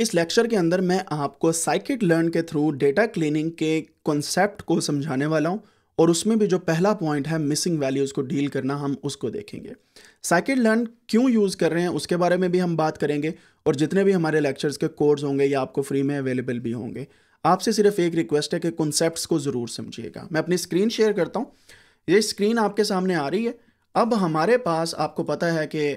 इस लेक्चर के अंदर मैं आपको साइकिट लर्न के थ्रू डेटा क्लीनिंग के कॉन्सेप्ट को समझाने वाला हूँ और उसमें भी जो पहला पॉइंट है मिसिंग वैल्यूज़ को डील करना हम उसको देखेंगे साइकिट लर्न क्यों यूज़ कर रहे हैं उसके बारे में भी हम बात करेंगे और जितने भी हमारे लेक्चर्स के कोर्स होंगे या आपको फ्री में अवेलेबल भी होंगे आपसे सिर्फ एक रिक्वेस्ट है कि कॉन्सेप्ट्स को ज़रूर समझिएगा मैं अपनी स्क्रीन शेयर करता हूँ ये स्क्रीन आपके सामने आ रही है अब हमारे पास आपको पता है कि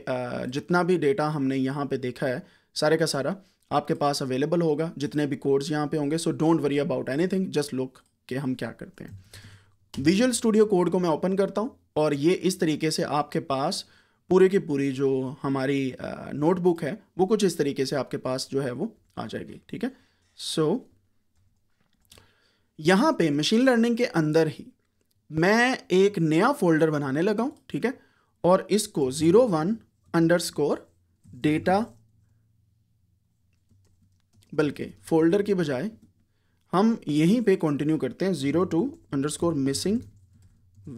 जितना भी डेटा हमने यहाँ पे देखा है सारे का सारा आपके पास अवेलेबल होगा जितने भी कोड्स यहाँ पे होंगे so don't worry about anything just look के हम क्या करते हैं विजुअल स्टूडियो कोड को मैं ओपन करता हूँ और ये इस तरीके से आपके पास पूरे की पूरी जो हमारी नोटबुक है वो कुछ इस तरीके से आपके पास जो है वो आ जाएगी ठीक है सो so, यहाँ पे मशीन लर्निंग के अंदर ही मैं एक नया फोल्डर बनाने लगा हूँ ठीक है और इसको zero one underscore data बल्कि फोल्डर की बजाय हम यहीं पे कंटिन्यू करते हैं zero two underscore missing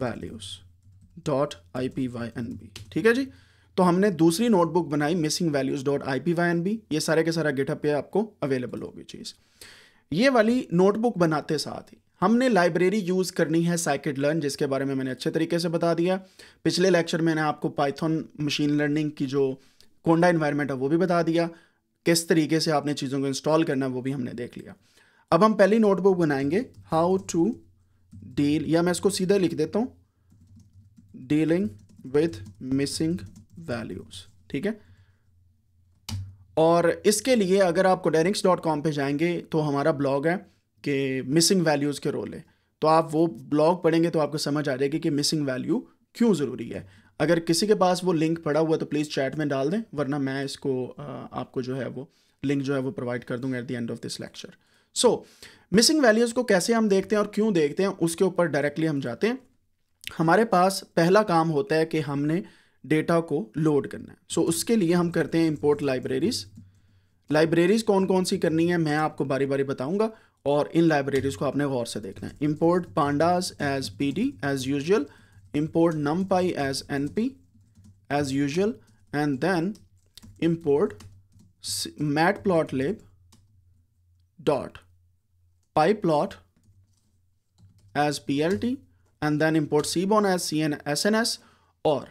values dot I P Y N B ठीक है जी तो हमने दूसरी नोटबुक बनाई missing values dot I P Y N B ये सारे के सारा गिटअप पे आपको अवेलेबल होगी चीज़ ये वाली नोटबुक बनाते साथ ही हमने लाइब्रेरी यूज़ करनी है साइकिट लर्न जिसके बारे में मैंने अच्छे तरीके से बता दिया पिछले लेक्चर में मैंने आपको पाइथन मशीन लर्निंग की जो कोंडा इन्वायरमेंट है वो भी बता दिया किस तरीके से आपने चीज़ों को इंस्टॉल करना है वो भी हमने देख लिया अब हम पहली नोटबुक बनाएंगे हाउ टू डील या मैं इसको सीधा लिख देता हूँ डीलिंग विथ मिसिंग वैल्यूज़ ठीक है और इसके लिए अगर आप कोडेरिक्स डॉट कॉम पर जाएंगे तो हमारा ब्लॉग है कि मिसिंग वैल्यूज़ के रोल है तो आप वो ब्लॉग पढ़ेंगे तो आपको समझ आ जाएगी कि मिसिंग वैल्यू क्यों ज़रूरी है अगर किसी के पास वो लिंक पड़ा हुआ तो प्लीज़ चैट में डाल दें वरना मैं इसको आपको जो है वो लिंक जो है वो प्रोवाइड कर दूंगा at the end of this lecture so missing values को कैसे हम देखते हैं और क्यों देखते हैं उसके ऊपर डायरेक्टली हम जाते हैं हमारे पास पहला काम होता है कि हमने डेटा को लोड करना है सो so, उसके लिए हम करते हैं इम्पोर्ट लाइब्रेरीज़ लाइब्रेरीज़ कौन कौन सी करनी है मैं आपको बारी बारी बताऊंगा और इन लाइब्रेरीज़ को आपने गौर से देखना है import pandas as P D as usual import numpy as np as usual and then import matplotlib dot pyplot as plt and then import cbon as cn sns और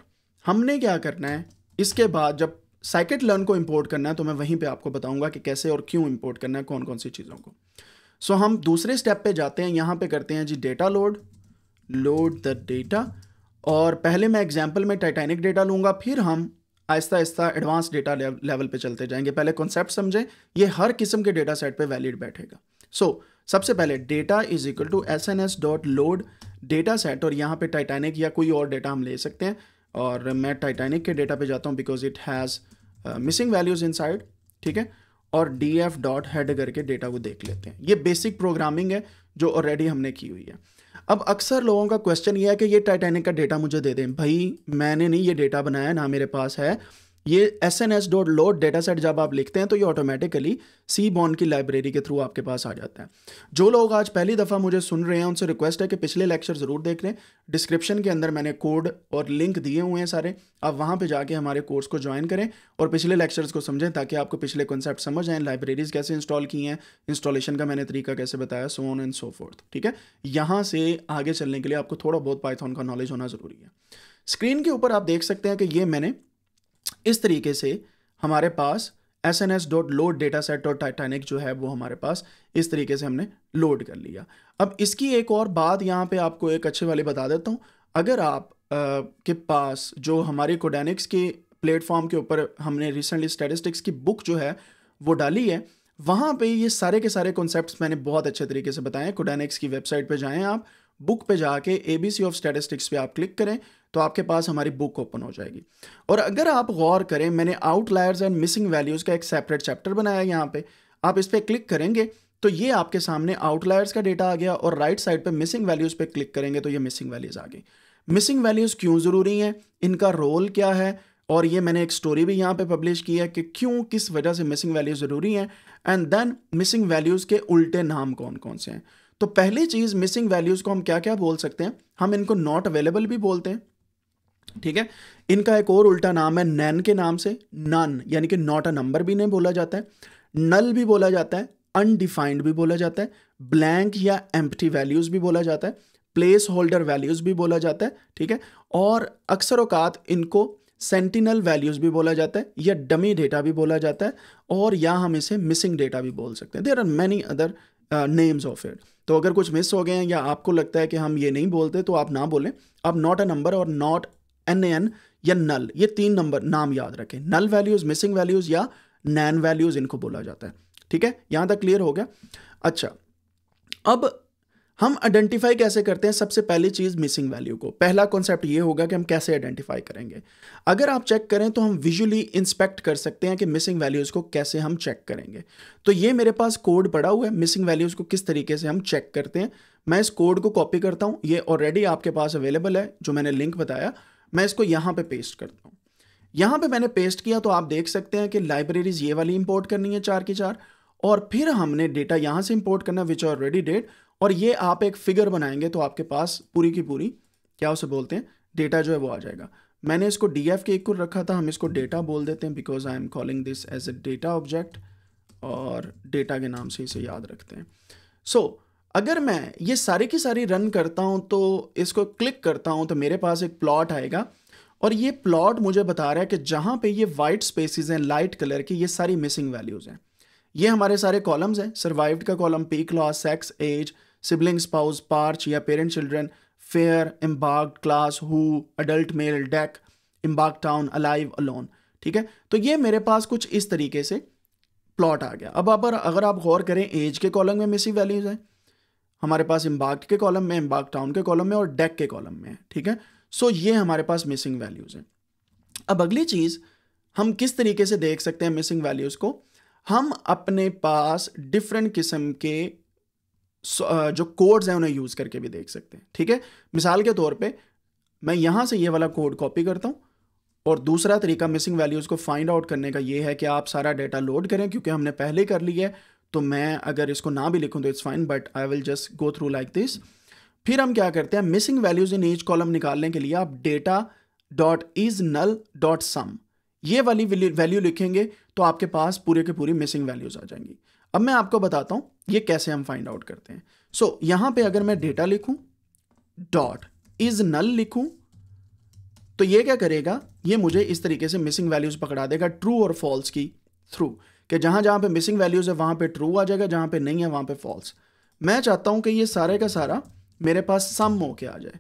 हमने क्या करना है इसके बाद जब साइकेट लर्न को इंपोर्ट करना है तो मैं वहीं पे आपको बताऊंगा कि कैसे और क्यों इंपोर्ट करना है कौन कौन सी चीज़ों को सो so, हम दूसरे स्टेप पे जाते हैं यहाँ पे करते हैं जी data load load the data और पहले मैं एग्जाम्पल में टाइटैनिक डेटा लूँगा फिर हम आहिस्ता आहिस्ता एडवांस डेटा लेवल पे चलते जाएंगे पहले कॉन्सेप्ट समझें ये हर किस्म के डेटा सेट पर वैलिड बैठेगा सो so, सबसे पहले data is equal to S N S dot load data set और यहाँ पे टाइटैनिक या कोई और डेटा हम ले सकते हैं और मैं टाइटैनिक के डेटा पे जाता हूँ because it has missing values in ठीक है और डी एफ डॉट हेड करके डेटा को देख लेते हैं ये बेसिक प्रोग्रामिंग है जो ऑलरेडी हमने की हुई है अब अक्सर लोगों का क्वेश्चन ये है कि ये टाइटैनिक का डेटा मुझे दे दें भाई मैंने नहीं ये डेटा बनाया ना मेरे पास है ये S N S dot load data set जब आप लिखते हैं तो ये ऑटोमेटिकली सी बॉन्ड की लाइब्रेरी के थ्रू आपके पास आ जाता है जो लोग आज पहली दफ़ा मुझे सुन रहे हैं उनसे रिक्वेस्ट है कि पिछले लेक्चर ज़रूर देख लें डिस्क्रिप्शन के अंदर मैंने कोड और लिंक दिए हुए हैं सारे आप वहाँ पर जाके हमारे कोर्स को ज्वाइन करें और पिछले लेक्चर्स को समझें ताकि आपको पिछले कॉन्सेप्ट समझ आएँ लाइब्रेरीज़ कैसे इंस्टॉल की हैं इंस्टॉलेशन का मैंने तरीका कैसे बताया so on and so forth ठीक है यहाँ से आगे चलने के लिए आपको थोड़ा बहुत पाइथॉन का नॉलेज होना ज़रूरी है स्क्रीन के ऊपर आप देख सकते हैं कि ये मैंने इस तरीके से हमारे पास S N S dot load data set और टाइटैनिक जो है वो हमारे पास इस तरीके से हमने लोड कर लिया अब इसकी एक और बात यहाँ पे आपको एक अच्छे वाले बता देता हूँ अगर आप आ, के पास जो हमारे कोडेनिक्स के प्लेटफॉर्म के ऊपर हमने रिसेंटली स्टेटिस्टिक्स की बुक जो है वो डाली है वहाँ पे ये सारे के सारे कॉन्सेप्ट्स मैंने बहुत अच्छे तरीके से बताए कोडेनिक्स की वेबसाइट पे जाएं आप बुक पे जाके A B C of statistics पे आप क्लिक करें तो आपके पास हमारी बुक ओपन हो जाएगी और अगर आप गौर करें मैंने आउटलायर्स एंड मिसिंग वैल्यूज़ का एक सेपरेट चैप्टर बनाया है यहाँ पे आप इस पर क्लिक करेंगे तो ये आपके सामने आउटलायर्स का डेटा आ गया और राइट साइड पे मिसिंग वैल्यूज़ पे क्लिक करेंगे तो ये मिसिंग वैल्यूज़ आ गई मिसिंग वैल्यूज़ क्यों ज़रूरी हैं इनका रोल क्या है और ये मैंने एक स्टोरी भी यहाँ पे पब्लिश की है कि क्यों किस वजह से मिसिंग वैल्यूज़ ज़रूरी हैं एंड देन मिसिंग वैल्यूज़ के उल्टे नाम कौन कौन से हैं तो पहली चीज़ मिसिंग वैल्यूज़ को हम क्या क्या बोल सकते हैं हम इनको नॉट अवेलेबल भी बोलते हैं ठीक है इनका एक और उल्टा नाम है नैन के नाम से नन यानी कि नॉट अ नंबर भी नहीं बोला जाता है नल भी बोला जाता है अनडिफाइंड भी बोला जाता है ब्लैंक या एम्प्टी वैल्यूज़ भी बोला जाता है प्लेस होल्डर वैल्यूज़ भी बोला जाता है ठीक है और अक्सर अवकात इनको सेंटिनल वैल्यूज़ भी बोला जाता है या डमी डेटा भी बोला जाता है और या हम इसे मिसिंग डेटा भी बोल सकते हैं there are many other names of it तो अगर कुछ मिस हो गए हैं या आपको लगता है कि हम ये नहीं बोलते तो आप ना बोलें आप नॉट अ नंबर और नॉट एन एन या नल ये तीन नंबर नाम याद रखें नल वैल्यूज़ मिसिंग वैल्यूज़ या नैन वैल्यूज़ इनको बोला जाता है ठीक है यहां तक क्लियर हो गया अच्छा अब हम आइडेंटिफाई कैसे करते हैं सबसे पहली चीज़ मिसिंग वैल्यू को पहला कॉन्सेप्ट ये होगा कि हम कैसे आइडेंटिफाई करेंगे अगर आप चेक करें तो हम विजुअली इंस्पेक्ट कर सकते हैं कि मिसिंग वैल्यूज़ को कैसे हम चेक करेंगे तो ये मेरे पास कोड पड़ा हुआ है मिसिंग वैल्यूज़ को किस तरीके से हम चेक करते हैं मैं इस कोड को कॉपी करता हूँ ये ऑलरेडी आपके पास अवेलेबल है जो मैंने लिंक बताया मैं इसको यहाँ पर पे पेस्ट करता हूँ यहाँ पर पे मैंने पेस्ट किया तो आप देख सकते हैं कि लाइब्रेरीज़ ये वाली इंपोर्ट करनी है चार की चार और फिर हमने डेटा यहाँ से इंपोर्ट करना विच ऑलरेडी डेट और ये आप एक फिगर बनाएंगे तो आपके पास पूरी की पूरी क्या उसे बोलते हैं डेटा जो है वो आ जाएगा मैंने इसको डी एफ के इक्वल रखा था हम इसको डेटा बोल देते हैं because I am calling this as a data object और डेटा के नाम से इसे याद रखते हैं सो so, अगर मैं ये सारी की सारी रन करता हूँ तो इसको क्लिक करता हूँ तो मेरे पास एक प्लॉट आएगा और ये प्लॉट मुझे बता रहा है कि जहाँ पे ये वाइट स्पेसिस हैं लाइट कलर की ये सारी मिसिंग वैल्यूज़ हैं ये हमारे सारे कॉलम्स हैं सर्वाइव्ड का column P class sex age sibling spouse parch या parent children fare embark class who adult male deck embark town alive alone ठीक है तो ये मेरे पास कुछ इस तरीके से प्लॉट आ गया अब आप अगर आप गौर करें एज के कॉलम में मिसिंग वैल्यूज़ हैं हमारे पास एम्बार्क के कॉलम में एम्बार्क टाउन के कॉलम में और डेक के कॉलम में ठीक है सो ये हमारे पास मिसिंग वैल्यूज़ हैं अब अगली चीज़ हम किस तरीके से देख सकते हैं मिसिंग वैल्यूज़ को हम अपने पास डिफरेंट किस्म के जो कोड्स हैं उन्हें यूज़ करके भी देख सकते हैं ठीक है मिसाल के तौर पे मैं यहाँ से ये वाला कोड कॉपी करता हूँ और दूसरा तरीका मिसिंग वैल्यूज़ को फाइंड आउट करने का ये है कि आप सारा डेटा लोड करें क्योंकि हमने पहले कर लिया है तो मैं अगर इसको ना भी लिखूँ तो it's fine but I will just go through like this फिर हम क्या करते हैं missing values in each column निकालने के लिए आप data dot is null dot sum ये वाली वैल्यू लिखेंगे तो आपके पास पूरे के पूरी मिसिंग वैल्यूज आ जाएंगी अब मैं आपको बताता हूं ये कैसे हम फाइंड आउट करते हैं सो so, यहां पे अगर मैं डेटा लिखूं डॉट इज नल लिखूं तो ये क्या करेगा ये मुझे इस तरीके से मिसिंग वैल्यूज पकड़ा देगा ट्रू और फॉल्स की थ्रू कि जहां जहां पे मिसिंग वैल्यूज है वहां पे ट्रू आ जाएगा जहां पे नहीं है वहां पे फॉल्स मैं चाहता हूं कि ये सारे का सारा मेरे पास सम होके आ जाए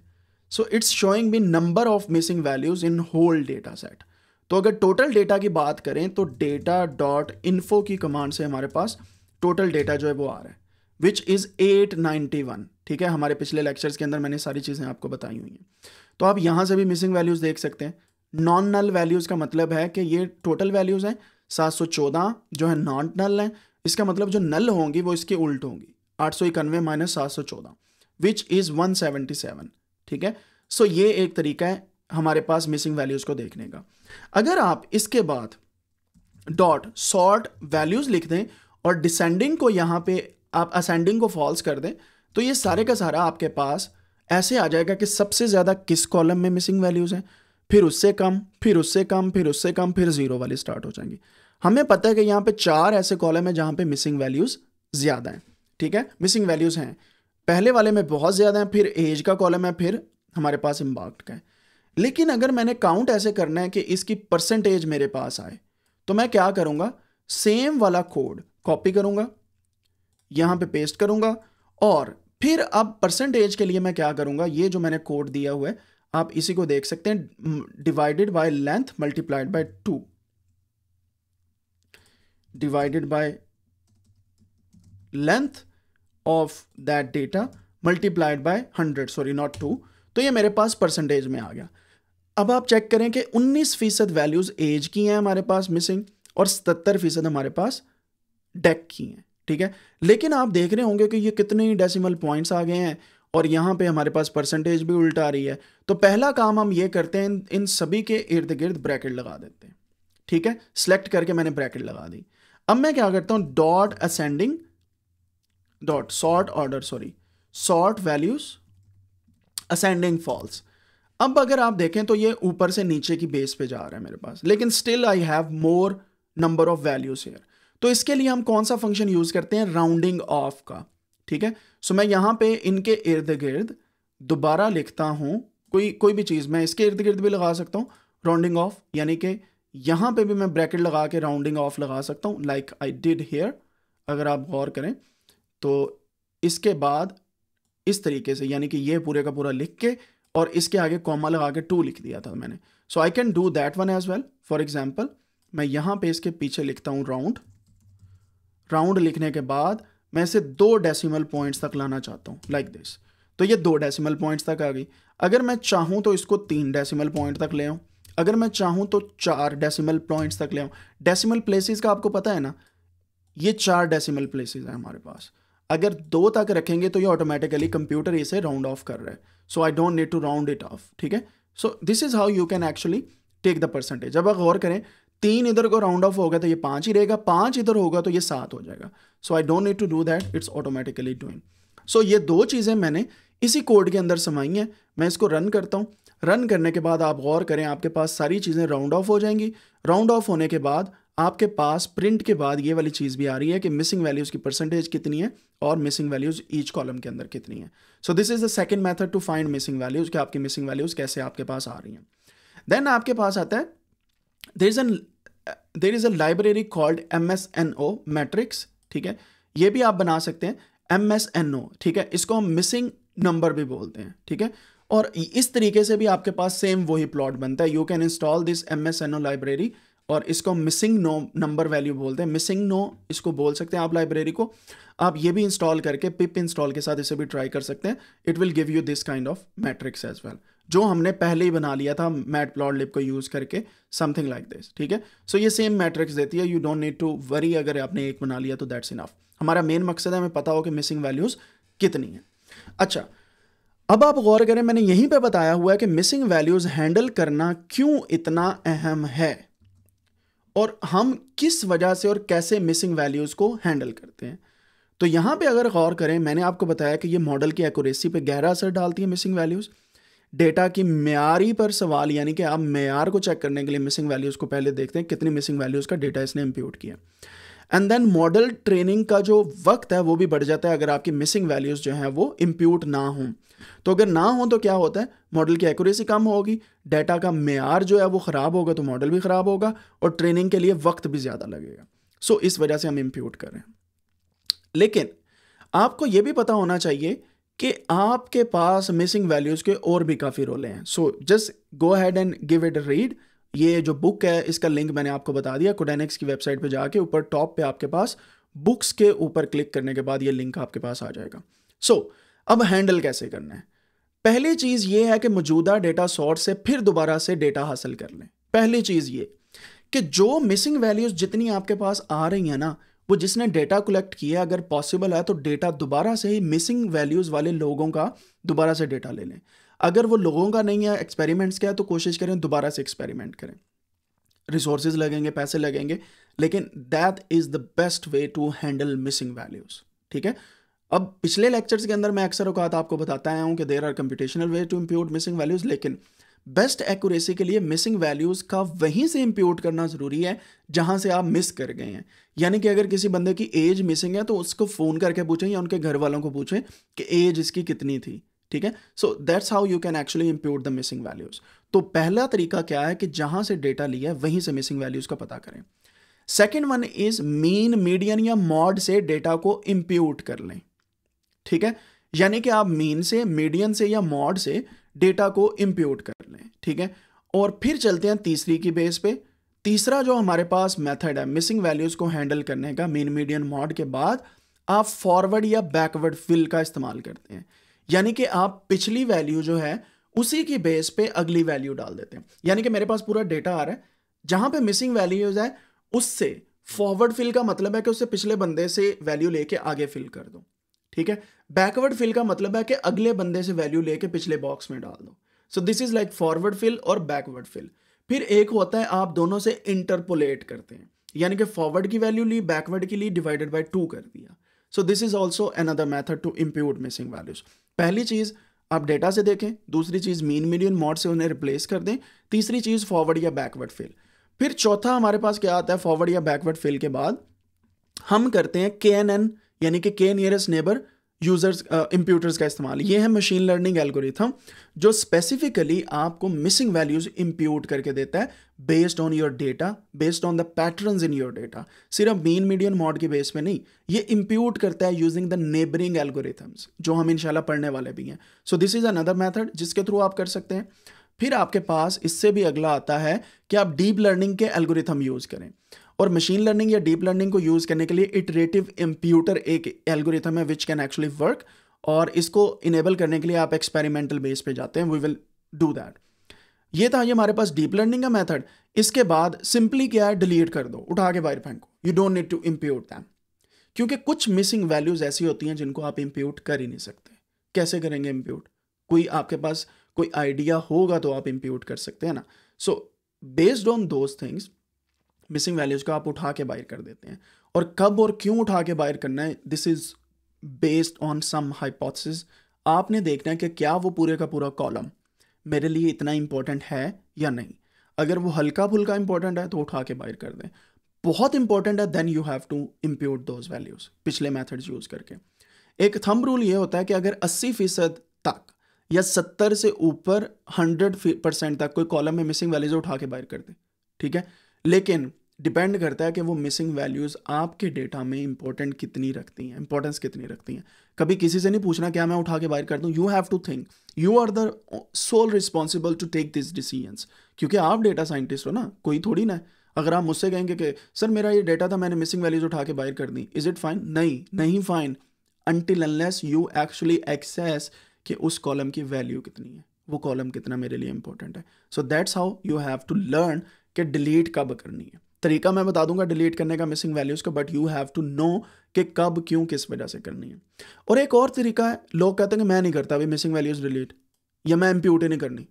so it's showing me number of missing values in whole data set तो अगर टोटल डेटा की बात करें तो डेटा डॉट इन्फो की कमांड से हमारे पास टोटल डेटा जो है वो आ रहा है which is eight ninety one ठीक है हमारे पिछले लेक्चर्स के अंदर मैंने सारी चीज़ें आपको बताई हुई हैं तो आप यहाँ से भी मिसिंग वैल्यूज़ देख सकते हैं नॉन नल वैल्यूज़ का मतलब है कि ये टोटल वैल्यूज़ हैं 714 जो है नॉन नल है इसका मतलब जो नल होंगी वो इसके उल्ट होंगी आठ सौ इक्यानवे माइनस सात सौ चौदह which is one seventy seven ठीक है सो ये एक तरीका है हमारे पास मिसिंग वैल्यूज़ को देखने का अगर आप इसके बाद डॉट सॉर्ट वैल्यूज़ लिख दें और डिसेंडिंग को यहाँ पे आप असेंडिंग को फॉल्स कर दें तो ये सारे का सारा आपके पास ऐसे आ जाएगा कि सबसे ज़्यादा किस कॉलम में मिसिंग वैल्यूज़ हैं फिर उससे कम फिर उससे कम फिर उससे कम फिर ज़ीरो वाली स्टार्ट हो जाएंगी हमें पता है कि यहाँ पे चार ऐसे कॉलम है जहाँ पे मिसिंग वैल्यूज़ ज़्यादा हैं ठीक है मिसिंग वैल्यूज़ हैं पहले वाले में बहुत ज़्यादा हैं फिर एज का कॉलम है फिर हमारे पास इम्बाक्ट का है लेकिन अगर मैंने काउंट ऐसे करना है कि इसकी परसेंटेज मेरे पास आए तो मैं क्या करूंगा सेम वाला कोड कॉपी करूंगा यहां पे पेस्ट करूंगा और फिर अब परसेंटेज के लिए मैं क्या करूंगा ये जो मैंने कोड दिया हुआ है आप इसी को देख सकते हैं divided by length multiplied by two divided by length of that data multiplied by hundred sorry not two तो ये मेरे पास परसेंटेज में आ गया अब आप चेक करें कि 19 फीसद वैल्यूज एज की हैं हमारे पास मिसिंग और 70 फीसद हमारे पास डेक की हैं ठीक है लेकिन आप देख रहे होंगे कि ये कितने डेसिमल पॉइंट्स आ गए हैं और यहाँ पे हमारे पास परसेंटेज भी उल्टा आ रही है तो पहला काम हम ये करते हैं इन सभी के इर्द गिर्द ब्रैकेट लगा देते हैं ठीक है सिलेक्ट करके मैंने ब्रैकेट लगा दी अब मैं क्या करता हूँ dot ascending dot sort order sorry sort values ascending false अब अगर आप देखें तो ये ऊपर से नीचे की बेस पे जा रहा है मेरे पास लेकिन still I have more number of values here तो इसके लिए हम कौन सा फंक्शन यूज करते हैं राउंडिंग ऑफ का ठीक है सो so, मैं यहाँ पे इनके इर्द गिर्द दोबारा लिखता हूँ कोई कोई भी चीज़ मैं इसके इर्द गिर्द भी लगा सकता हूँ राउंडिंग ऑफ यानी कि यहाँ पे भी मैं ब्रैकेट लगा के राउंडिंग ऑफ लगा सकता हूँ लाइक आई डिड हेयर अगर आप गौर करें तो इसके बाद इस तरीके से यानी कि ये पूरे का पूरा लिख के और इसके आगे कॉमा लगा के टू लिख दिया था मैंने so I can do that one as well for example मैं यहाँ पे इसके पीछे लिखता हूँ राउंड राउंड लिखने के बाद मैं इसे दो डेसिमल पॉइंट्स तक लाना चाहता हूँ लाइक दिस तो ये दो डेसिमल पॉइंट्स तक आ गई अगर मैं चाहूँ तो इसको तीन डेसिमल पॉइंट तक ले आऊं अगर मैं चाहूँ तो चार डेसिमल पॉइंट्स तक ले आऊं डेसिमल प्लेसेस का आपको पता है ना ये चार डेसिमल प्लेसेस हैं हमारे पास अगर दो तक रखेंगे तो ये ऑटोमेटिकली कंप्यूटर इसे राउंड ऑफ कर रहा है so I don't need to round it off ठीक है so this is how you can actually take the percentage जब आप गौर करें तीन इधर को राउंड ऑफ होगा तो ये पाँच ही रहेगा पाँच इधर होगा तो ये सात हो जाएगा so I don't need to do that it's automatically doing so ये दो चीज़ें मैंने इसी कोड के अंदर समाई हैं मैं इसको रन करता हूँ रन करने के बाद आप गौर करें आपके पास सारी चीज़ें राउंड ऑफ हो जाएंगी राउंड ऑफ होने के बाद आपके पास प्रिंट के बाद ये वाली चीज़ भी आ रही है कि मिसिंग वैल्यूज़ की परसेंटेज कितनी है और मिसिंग वैल्यूज़ ईच कॉलम के अंदर कितनी है so this is the second method to find missing values कि आपकी मिसिंग वैल्यूज़ कैसे आपके पास आ रही हैं देन आपके पास आता है there is an there is a library called M S N O matrix ठीक है ये भी आप बना सकते हैं एम एस एन ओ ठीक है इसको हम मिसिंग नंबर भी बोलते हैं ठीक है और इस तरीके से भी आपके पास सेम वही प्लॉट बनता है you can install this M S N O library और इसको मिसिंग नो नंबर वैल्यू बोलते हैं मिसिंग नो इसको बोल सकते हैं आप लाइब्रेरी को आप ये भी इंस्टॉल करके पिप इंस्टॉल के साथ इसे भी ट्राई कर सकते हैं it will give you this kind of matrix as well जो हमने पहले ही बना लिया था मैट प्लॉट लिप को यूज़ करके समथिंग लाइक दिस ठीक है सो ये सेम मैट्रिक्स देती है you don't need to worry अगर आपने एक बना लिया तो दैट्स इनफ हमारा मेन मकसद है हमें पता हो कि मिसिंग वैल्यूज़ कितनी है अच्छा अब आप गौर करें मैंने यहीं पे बताया हुआ है कि मिसिंग वैल्यूज़ हैंडल करना क्यों इतना अहम है और हम किस वजह से और कैसे मिसिंग वैल्यूज़ को हैंडल करते हैं तो यहाँ पे अगर गौर करें मैंने आपको बताया कि ये मॉडल की एक्यूरेसी पे गहरा असर डालती है मिसिंग वैल्यूज़ डेटा की मेयारी पर सवाल यानी कि आप मैार को चेक करने के लिए मिसिंग वैल्यूज़ को पहले देखते हैं कितनी मिसिंग वैल्यूज़ का डेटा इसने इम्प्यूट किया एंड देन मॉडल ट्रेनिंग का जो वक्त है वो भी बढ़ जाता है अगर आपकी मिसिंग वैल्यूज़ जो हैं वो इम्प्यूट ना हों तो अगर ना हो तो क्या होता है मॉडल की एक्यूरेसी कम होगी डाटा का मैार जो है वो ख़राब होगा तो मॉडल भी ख़राब होगा और ट्रेनिंग के लिए वक्त भी ज़्यादा लगेगा सो इस वजह से हम इम्प्यूट करें लेकिन आपको ये भी पता होना चाहिए कि आपके पास मिसिंग वैल्यूज़ के और भी काफ़ी रोले हैं so just go ahead and give it read ये जो बुक है इसका लिंक मैंने आपको बता दिया कोडेनेक्स की वेबसाइट पे जाके ऊपर टॉप पे आपके पास बुक्स के ऊपर क्लिक करने के बाद ये लिंक आपके पास आ जाएगा सो so, अब हैंडल कैसे करना है पहली चीज़ ये है कि मौजूदा डेटा सोर्स से फिर दोबारा से डेटा हासिल कर लें पहली चीज़ ये कि जो मिसिंग वैल्यूज़ जितनी आपके पास आ रही हैं ना वो जिसने डेटा कलेक्ट किया अगर पॉसिबल है तो डेटा दोबारा से ही मिसिंग वैल्यूज़ वाले लोगों का दोबारा से डेटा ले लें अगर वो लोगों का नहीं है एक्सपेरिमेंट्स का है तो कोशिश करें दोबारा से एक्सपेरिमेंट करें रिसोर्सेज लगेंगे पैसे लगेंगे लेकिन that is the best way to handle missing values ठीक है अब पिछले लेक्चर्स के अंदर मैं अक्सर अवकात आपको बताता आया हूँ कि there are computational way to impute missing values लेकिन बेस्ट एक्यूरेसी के लिए मिसिंग वैल्यूज़ का वहीं से इम्प्यूट करना ज़रूरी है जहाँ से आप मिस कर गए हैं यानी कि अगर किसी बंदे की एज मिसिंग है तो उसको फ़ोन करके पूछें या उनके घर वालों को पूछें कि एज इसकी कितनी थी ठीक है so that's how you can actually impute the missing values तो पहला तरीका क्या है कि जहां से डेटा लिया है वहीं से मिसिंग वैल्यूज का पता करें second one is mean median या मॉड से डेटा को इम्प्यूट कर लें ठीक है यानी कि आप मीन से मीडियन से या मॉड से डेटा को इम्प्यूट कर लें ठीक है और फिर चलते हैं तीसरी की बेस पे तीसरा जो हमारे पास मेथड है मिसिंग वैल्यूज़ को हैंडल करने का मीन मीडियन मॉड के बाद आप फॉरवर्ड या बैकवर्ड फिल का इस्तेमाल करते हैं यानी कि आप पिछली वैल्यू जो है उसी की बेस पे अगली वैल्यू डाल देते हैं यानी कि मेरे पास पूरा डेटा आ रहा है जहां पे मिसिंग वैल्यूज है उससे फॉरवर्ड फिल का मतलब है कि उससे पिछले बंदे से वैल्यू लेके आगे फिल कर दो ठीक है बैकवर्ड फिल का मतलब है कि अगले बंदे से वैल्यू लेके पिछले बॉक्स में डाल दो so this is like forward fill और बैकवर्ड फिल फिर एक होता है आप दोनों से इंटरपोलेट करते हैं यानी कि फॉरवर्ड की वैल्यू ली बैकवर्ड की ली डिवाइडेड बाई टू कर दिया so this is also another method to impute missing values पहली चीज़ आप डेटा से देखें दूसरी चीज़ मीन मीडियन मॉड से उन्हें रिप्लेस कर दें तीसरी चीज़ फॉरवर्ड या बैकवर्ड फेल फिर चौथा हमारे पास क्या आता है फॉरवर्ड या बैकवर्ड फेल के बाद हम करते हैं के एन एन यानी कि K nearest neighbour users imputers uh, का इस्तेमाल ये है मशीन लर्निंग एल्गोरिथम जो स्पेसिफिकली आपको मिसिंग वैल्यूज इम्प्यूट करके देता है based on your data based on the pattern in your data सिर्फ मेन मीडियन मॉड के बेस में नहीं ये इम्प्यूट करता है यूजिंग द नेबरिंग एल्गोरिथम्स जो हम इनशाला पढ़ने वाले भी हैं so this is another method जिसके थ्रू आप कर सकते हैं फिर आपके पास इससे भी अगला आता है कि आप डीप लर्निंग के एल्गोरिथम यूज़ करें और मशीन लर्निंग या डीप लर्निंग को यूज़ करने के लिए इटरेटिव इम्प्यूटर एक एल्गोरिथम है विच कैन एक्चुअली वर्क और इसको इनेबल करने के लिए आप एक्सपेरिमेंटल बेस पे जाते हैं वी विल डू दैट ये था ये हमारे पास डीप लर्निंग का मेथड इसके बाद सिंपली क्या है डिलीट कर दो उठा के बाहर फेंको you don't need to impute them क्योंकि कुछ मिसिंग वैल्यूज ऐसी होती हैं जिनको आप इम्प्यूट कर ही नहीं सकते कैसे करेंगे इम्प्यूट कोई आपके पास कोई आइडिया होगा तो आप इम्प्यूट कर सकते हैं ना so based on those things missing values का आप उठा के बाहर कर देते हैं और कब और क्यों उठा के बाहर करना है this is based on some hypothesis आपने देखना है कि क्या वो पूरे का पूरा कॉलम मेरे लिए इतना इम्पोर्टेंट है या नहीं अगर वो हल्का फुल्का इंपॉर्टेंट है तो उठा के बाहर कर दें बहुत इंपॉर्टेंट है then you have to impute those values पिछले मैथड्स यूज़ करके एक थम रूल ये होता है कि अगर 80 फीसद तक या 70 से ऊपर 100 परसेंट तक कोई कॉलम में मिसिंग वैल्यूज उठा के बाहर कर दे ठीक है लेकिन डिपेंड करता है कि वो मिसिंग वैल्यूज़ आपके डेटा में इंपॉर्टेंट कितनी रखती हैं इंपॉर्टेंस कितनी रखती हैं कभी किसी से नहीं पूछना क्या मैं उठा के बाहर कर दूँ you have to think you are the sole responsible to take this decisions क्योंकि आप डेटा साइंटिस्ट हो ना कोई थोड़ी ना अगर आप मुझसे कहेंगे कि सर मेरा ये डेटा था मैंने मिसिंग वैल्यूज़ उठा के बाहर कर दी इज़ इट फाइन नहीं नहीं fine until unless you actually access कि उस कॉलम की वैल्यू कितनी है वो कॉलम कितना मेरे लिए इंपॉर्टेंट है so that's how you have to learn कि डिलीट कब करनी है तरीका मैं बता दूंगा डिलीट करने का मिसिंग वैल्यूज़ का but you have to know कि कब क्यों किस वजह से करनी है और एक और तरीका है लोग कहते हैं कि मैं नहीं करता अभी मिसिंग वैल्यूज़ डिलीट या मैं ही नहीं करनी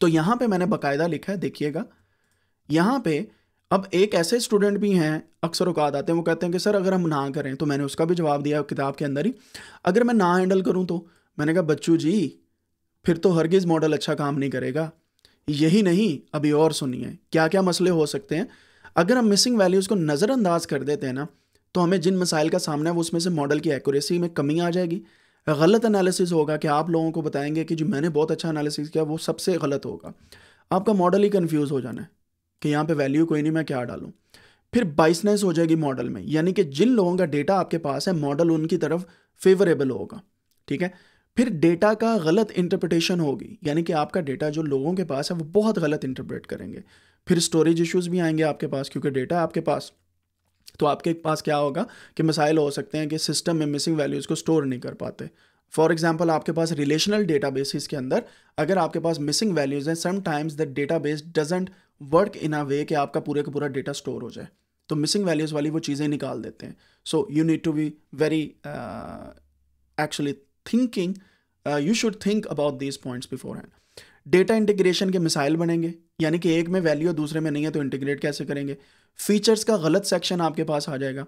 तो यहाँ पे मैंने बकायदा लिखा है देखिएगा यहाँ पे अब एक ऐसे स्टूडेंट भी हैं अक्सर औकात आते हैं वो कहते हैं कि सर अगर हम ना करें तो मैंने उसका भी जवाब दिया किताब के अंदर ही अगर मैं ना हैंडल करूँ तो मैंने कहा बच्चू जी फिर तो हरगिज़ मॉडल अच्छा काम नहीं करेगा यही नहीं अभी और सुनिए क्या क्या मसले हो सकते हैं अगर हम मिसिंग वैल्यूज़ को नज़रअंदाज कर देते हैं ना तो हमें जिन मसाइल का सामना है वो उसमें से मॉडल की एक्यूरेसी में कमी आ जाएगी गलत एनालिसिस होगा कि आप लोगों को बताएंगे कि जो मैंने बहुत अच्छा एनालिसिस किया वो सबसे गलत होगा आपका मॉडल ही कन्फ्यूज़ हो जाना है कि यहाँ पे वैल्यू कोई नहीं मैं क्या डालूँ फिर बाइसनेस हो जाएगी मॉडल में यानी कि जिन लोगों का डेटा आपके पास है मॉडल उनकी तरफ फेवरेबल होगा ठीक है फिर डेटा का गलत इंटरप्रटेशन होगी यानी कि आपका डेटा जो लोगों के पास है वो बहुत गलत इंटरप्रेट करेंगे फिर स्टोरेज इश्यूज भी आएंगे आपके पास क्योंकि डेटा आपके पास तो आपके पास क्या होगा कि मसाइल हो सकते हैं कि सिस्टम में मिसिंग वैल्यूज़ को स्टोर नहीं कर पाते फॉर एग्जाम्पल आपके पास रिलेशनल डेटा बेसिस के अंदर अगर आपके पास मिसिंग वैल्यूज़ हैं sometimes the database doesn't work in a way कि आपका पूरे का पूरा डेटा स्टोर हो जाए तो मिसिंग वैल्यूज़ वाली वो चीज़ें निकाल देते हैं so you need to be very actually thinking you should think about these points beforehand data integration के मिसाइल बनेंगे यानी कि एक में वैल्यू दूसरे में नहीं है तो इंटीग्रेट कैसे करेंगे फीचर्स का गलत सेक्शन आपके पास आ जाएगा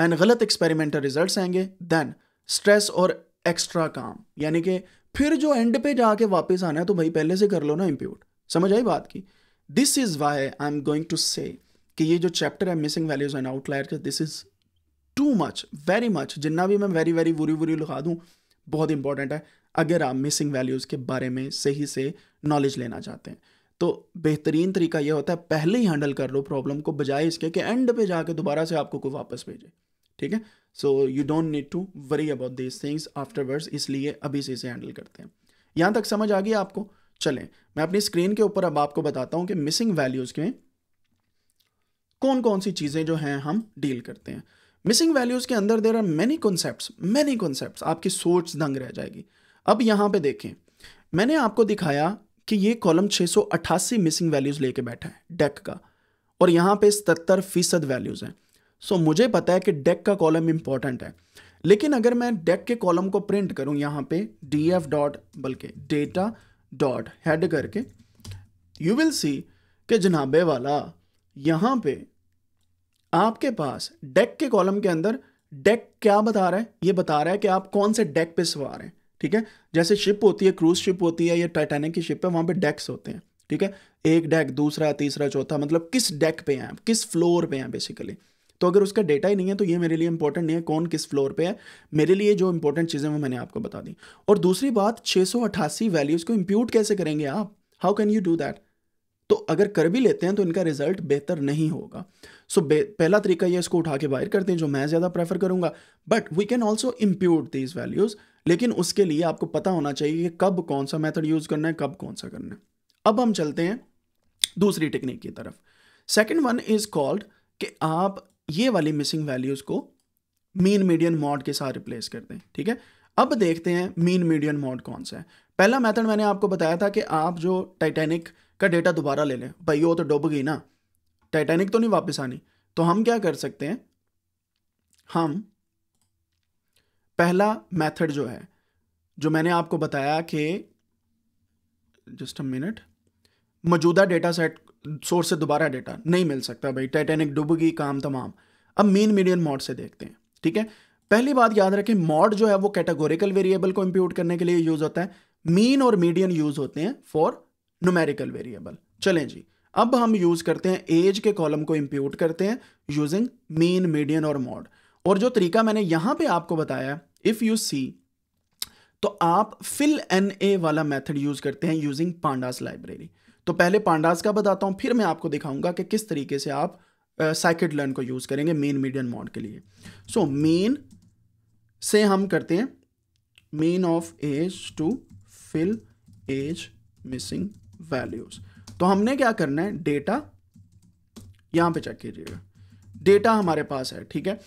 एंड गलत एक्सपेरिमेंटल रिजल्ट आएंगे देन स्ट्रेस और एक्स्ट्रा काम यानी कि फिर जो एंड पे जाके वापस आना है तो भाई पहले से कर लो ना इम्प्यूट समझ आई बात की this is why I am going to say कि ये जो चैप्टर है missing values and outlier this is too much very much जितना भी मैं वेरी वेरी बुरी बुरी लिखा दूँ बहुत इंपॉर्टेंट है अगर आप मिसिंग वैल्यूज़ के बारे में सही से नॉलेज लेना चाहते हैं तो बेहतरीन तरीका यह होता है पहले ही हैंडल कर लो प्रॉब्लम को बजाय इसके कि एंड पे जाके दोबारा से आपको कोई वापस भेजे ठीक है so you don't need to worry about this things afterwards इसलिए अभी से इसे हैंडल करते हैं यहाँ तक समझ आ गई आपको चलें मैं अपनी स्क्रीन के ऊपर अब आपको बताता हूँ कि मिसिंग वैल्यूज़ के कौन कौन सी चीज़ें जो हैं हम डील करते हैं मिसिंग वैल्यूज़ के अंदर there are many concept many concept आपकी सोच दंग रह जाएगी अब यहाँ पे देखें मैंने आपको दिखाया कि ये कॉलम 688 मिसिंग वैल्यूज़ लेके बैठा है डेक का और यहाँ पे सतर फीसद वैल्यूज़ हैं सो मुझे पता है कि डेक का कॉलम इंपॉर्टेंट है लेकिन अगर मैं डेक के कॉलम को प्रिंट करूँ यहाँ पे डी एफ डॉट बल्कि डेटा डॉट हेड करके यू विल सी कि जनाबे वाला यहाँ पे आपके पास डेक के कॉलम के अंदर डेक क्या बता रहा है ये बता रहा है कि आप कौन से डेक पे सवार हैं ठीक है जैसे शिप होती है क्रूज शिप होती है या टाइटेनिक की शिप है वहाँ पे डेक्स होते हैं ठीक है एक डेक दूसरा तीसरा चौथा मतलब किस डेक पे हैं आप किस फ्लोर पे हैं बेसिकली तो अगर उसका डेटा ही नहीं है तो ये मेरे लिए इंपॉर्टेंट नहीं है कौन किस फ्लोर पे है मेरे लिए जो इंपॉर्टेंट चीज़ें वो मैंने आपको बता दी और दूसरी बात 688 वैल्यूज़ को इम्प्यूट कैसे करेंगे आप how can you do that तो अगर कर भी लेते हैं तो इनका रिजल्ट बेहतर नहीं होगा सो पहला तरीका ये इसको उठा के बाहर करते हैं जो मैं ज़्यादा प्रेफर करूँगा but we can also impute these values लेकिन उसके लिए आपको पता होना चाहिए कि कब कौन सा मेथड यूज़ करना है कब कौन सा करना है अब हम चलते हैं दूसरी टेक्निक की तरफ सेकेंड वन इज़ कॉल्ड कि आप ये वाली मिसिंग वैल्यूज़ को मीन मीडियन मॉड के साथ रिप्लेस कर दें ठीक है अब देखते हैं मीन मीडियन मॉड कौन सा है पहला मेथड मैंने आपको बताया था कि आप जो टाइटैनिक का डेटा दोबारा ले लें भाई वो तो डूब गई ना टाइटैनिक तो नहीं वापस आनी तो हम क्या कर सकते हैं हम पहला मेथड जो है जो मैंने आपको बताया कि जस्ट अ मिनट मौजूदा डेटा सेट सोर्स से दोबारा डेटा नहीं मिल सकता भाई टाइटैनिक डूबगी काम तमाम अब मीन मीडियन मॉड से देखते हैं ठीक है पहली बात याद रखें मॉड जो है वो कैटेगोरिकल वेरिएबल को इंप्यूट करने के लिए यूज होता है मीन और मीडियन यूज होते हैं फॉर न्यूमेरिकल वेरिएबल चलें जी अब हम यूज करते हैं एज के कॉलम को इंप्यूट करते हैं यूजिंग मीन मीडियन और मॉड और जो तरीका मैंने यहां पे आपको बताया इफ यू सी तो आप फिल एन ए वाला मेथड यूज करते हैं यूजिंग पांडास लाइब्रेरी तो पहले पांडास का बताता हूं फिर मैं आपको दिखाऊंगा कि किस तरीके से आप साइकिट uh, लर्न को यूज करेंगे मेन मीडियन मॉड के लिए सो so, मेन से हम करते हैं mean of age to fill age missing values तो हमने क्या करना है डेटा यहां पे चेक कीजिएगा डेटा हमारे पास है ठीक है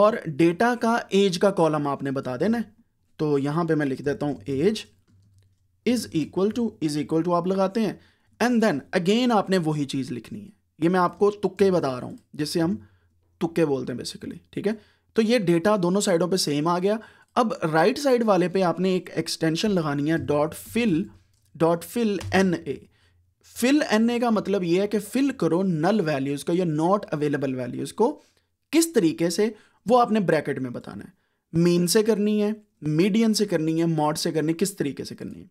और डेटा का एज का कॉलम आपने बता देना तो यहां पे मैं लिख देता हूं age is equal to is equal to आप लगाते हैं एंड देन अगेन आपने वही चीज लिखनी है ये मैं आपको तुक्के बता रहा हूँ जिससे हम तुक्के बोलते हैं बेसिकली ठीक है तो ये डेटा दोनों साइडों पे सेम आ गया अब राइट साइड वाले पे आपने एक एक्सटेंशन लगानी है dot fill dot fill N A fill N A का मतलब यह है कि फिल करो नल वैल्यूज को या नॉट अवेलेबल वैल्यूज को किस तरीके से वो आपने ब्रैकेट में बताना है मीन से करनी है मीडियन से करनी है मॉड से करनी किस तरीके से करनी है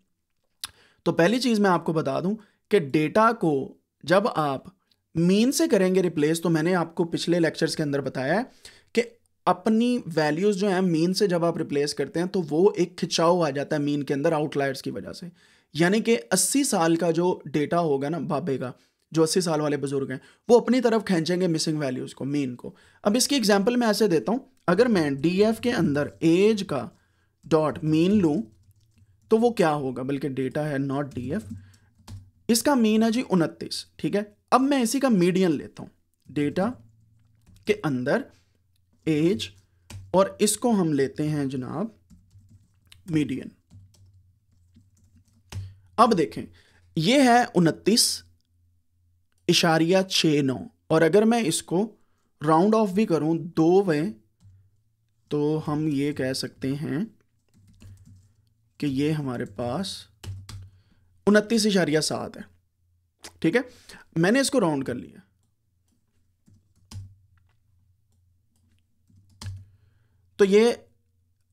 तो पहली चीज मैं आपको बता दूं कि डेटा को जब आप मीन से करेंगे रिप्लेस तो मैंने आपको पिछले लेक्चर्स के अंदर बताया कि अपनी वैल्यूज जो है मीन से जब आप रिप्लेस करते हैं तो वो एक खिंचाव आ जाता है मीन के अंदर आउटलायर्स की वजह से यानी कि अस्सी साल का जो डेटा होगा ना बाबे का जो अस्सी साल वाले बुजुर्ग हैं वो अपनी तरफ खींचेंगे मिसिंग वैल्यूज़ को मेन को अब इसकी एग्जाम्पल मैं ऐसे देता हूँ अगर मैं डी के अंदर एज का डॉट मीन लूँ तो वो क्या होगा बल्कि डेटा है नॉट डी इसका मीन है जी उनतीस ठीक है अब मैं इसी का मीडियन लेता हूँ डेटा के अंदर एज और इसको हम लेते हैं जनाब मीडियन अब देखें ये है उनतीस इशारिया छ नौ और अगर मैं इसको राउंड ऑफ भी करूं दो वे तो हम ये कह सकते हैं कि ये हमारे पास उनतीस इशारिया सात है ठीक है मैंने इसको राउंड कर लिया तो ये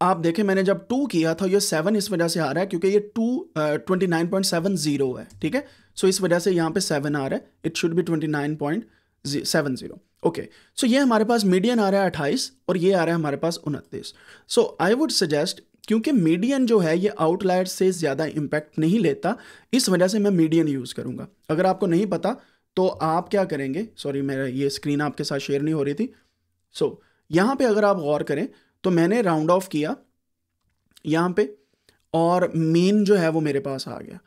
आप देखें मैंने जब टू किया था ये सेवन इस वजह से आ रहा है क्योंकि ये two twenty nine point seven zero है ठीक है सो इस वजह से यहाँ पे सेवन आ रहा है it should be twenty nine point seven zero okay so ये हमारे पास मीडियन आ रहा है अट्ठाईस और ये आ रहा है हमारे पास उनतीस सो आई वुड सजेस्ट क्योंकि मीडियन जो है ये आउटलाइट से ज़्यादा इम्पैक्ट नहीं लेता इस वजह से मैं मीडियन यूज़ करूँगा अगर आपको नहीं पता तो आप क्या करेंगे सॉरी मेरा ये स्क्रीन आपके साथ शेयर नहीं हो रही थी सो so, यहाँ पे अगर आप गौर करें तो मैंने राउंड ऑफ किया यहाँ पे और मेन जो है वो मेरे पास आ गया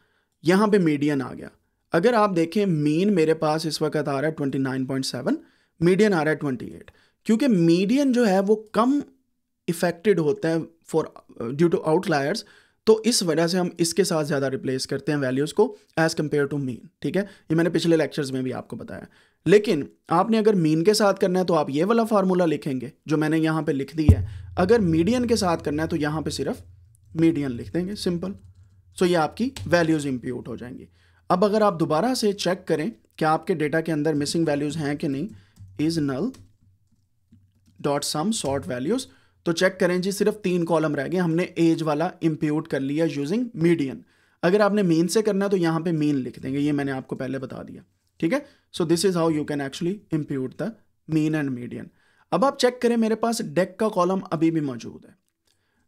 यहाँ पे मीडियन आ गया अगर आप देखें मेन मेरे पास इस वक्त आ रहा है twenty nine point seven median आ रहा है ट्वेंटी एट क्योंकि मीडियन जो है वो कम इफेक्टेड होता है फॉर ड्यू टू आउटलायर्स तो इस वजह से हम इसके साथ ज़्यादा रिप्लेस करते हैं वैल्यूज़ को एज़ कम्पेयर टू मीन ठीक है ये मैंने पिछले लेक्चर्स में भी आपको बताया लेकिन आपने अगर मीन के साथ करना है तो आप ये वाला फार्मूला लिखेंगे जो मैंने यहाँ पे लिख दिया है अगर मीडियन के साथ करना है तो यहाँ पे सिर्फ मीडियन लिख देंगे सिंपल सो ये आपकी वैल्यूज़ इम्प्यूट हो जाएंगी अब अगर आप दोबारा से चेक करें कि आपके डेटा के अंदर मिसिंग वैल्यूज़ हैं कि नहीं is null dot sum sort values तो चेक करें जी सिर्फ तीन कॉलम रह गए हमने एज वाला इम्प्यूट कर लिया यूजिंग मीडियन अगर आपने मीन से करना है तो यहाँ पे मीन लिख देंगे ये मैंने आपको पहले बता दिया ठीक है so this is how you can actually impute the mean and median अब आप चेक करें मेरे पास डेक का कॉलम अभी भी मौजूद है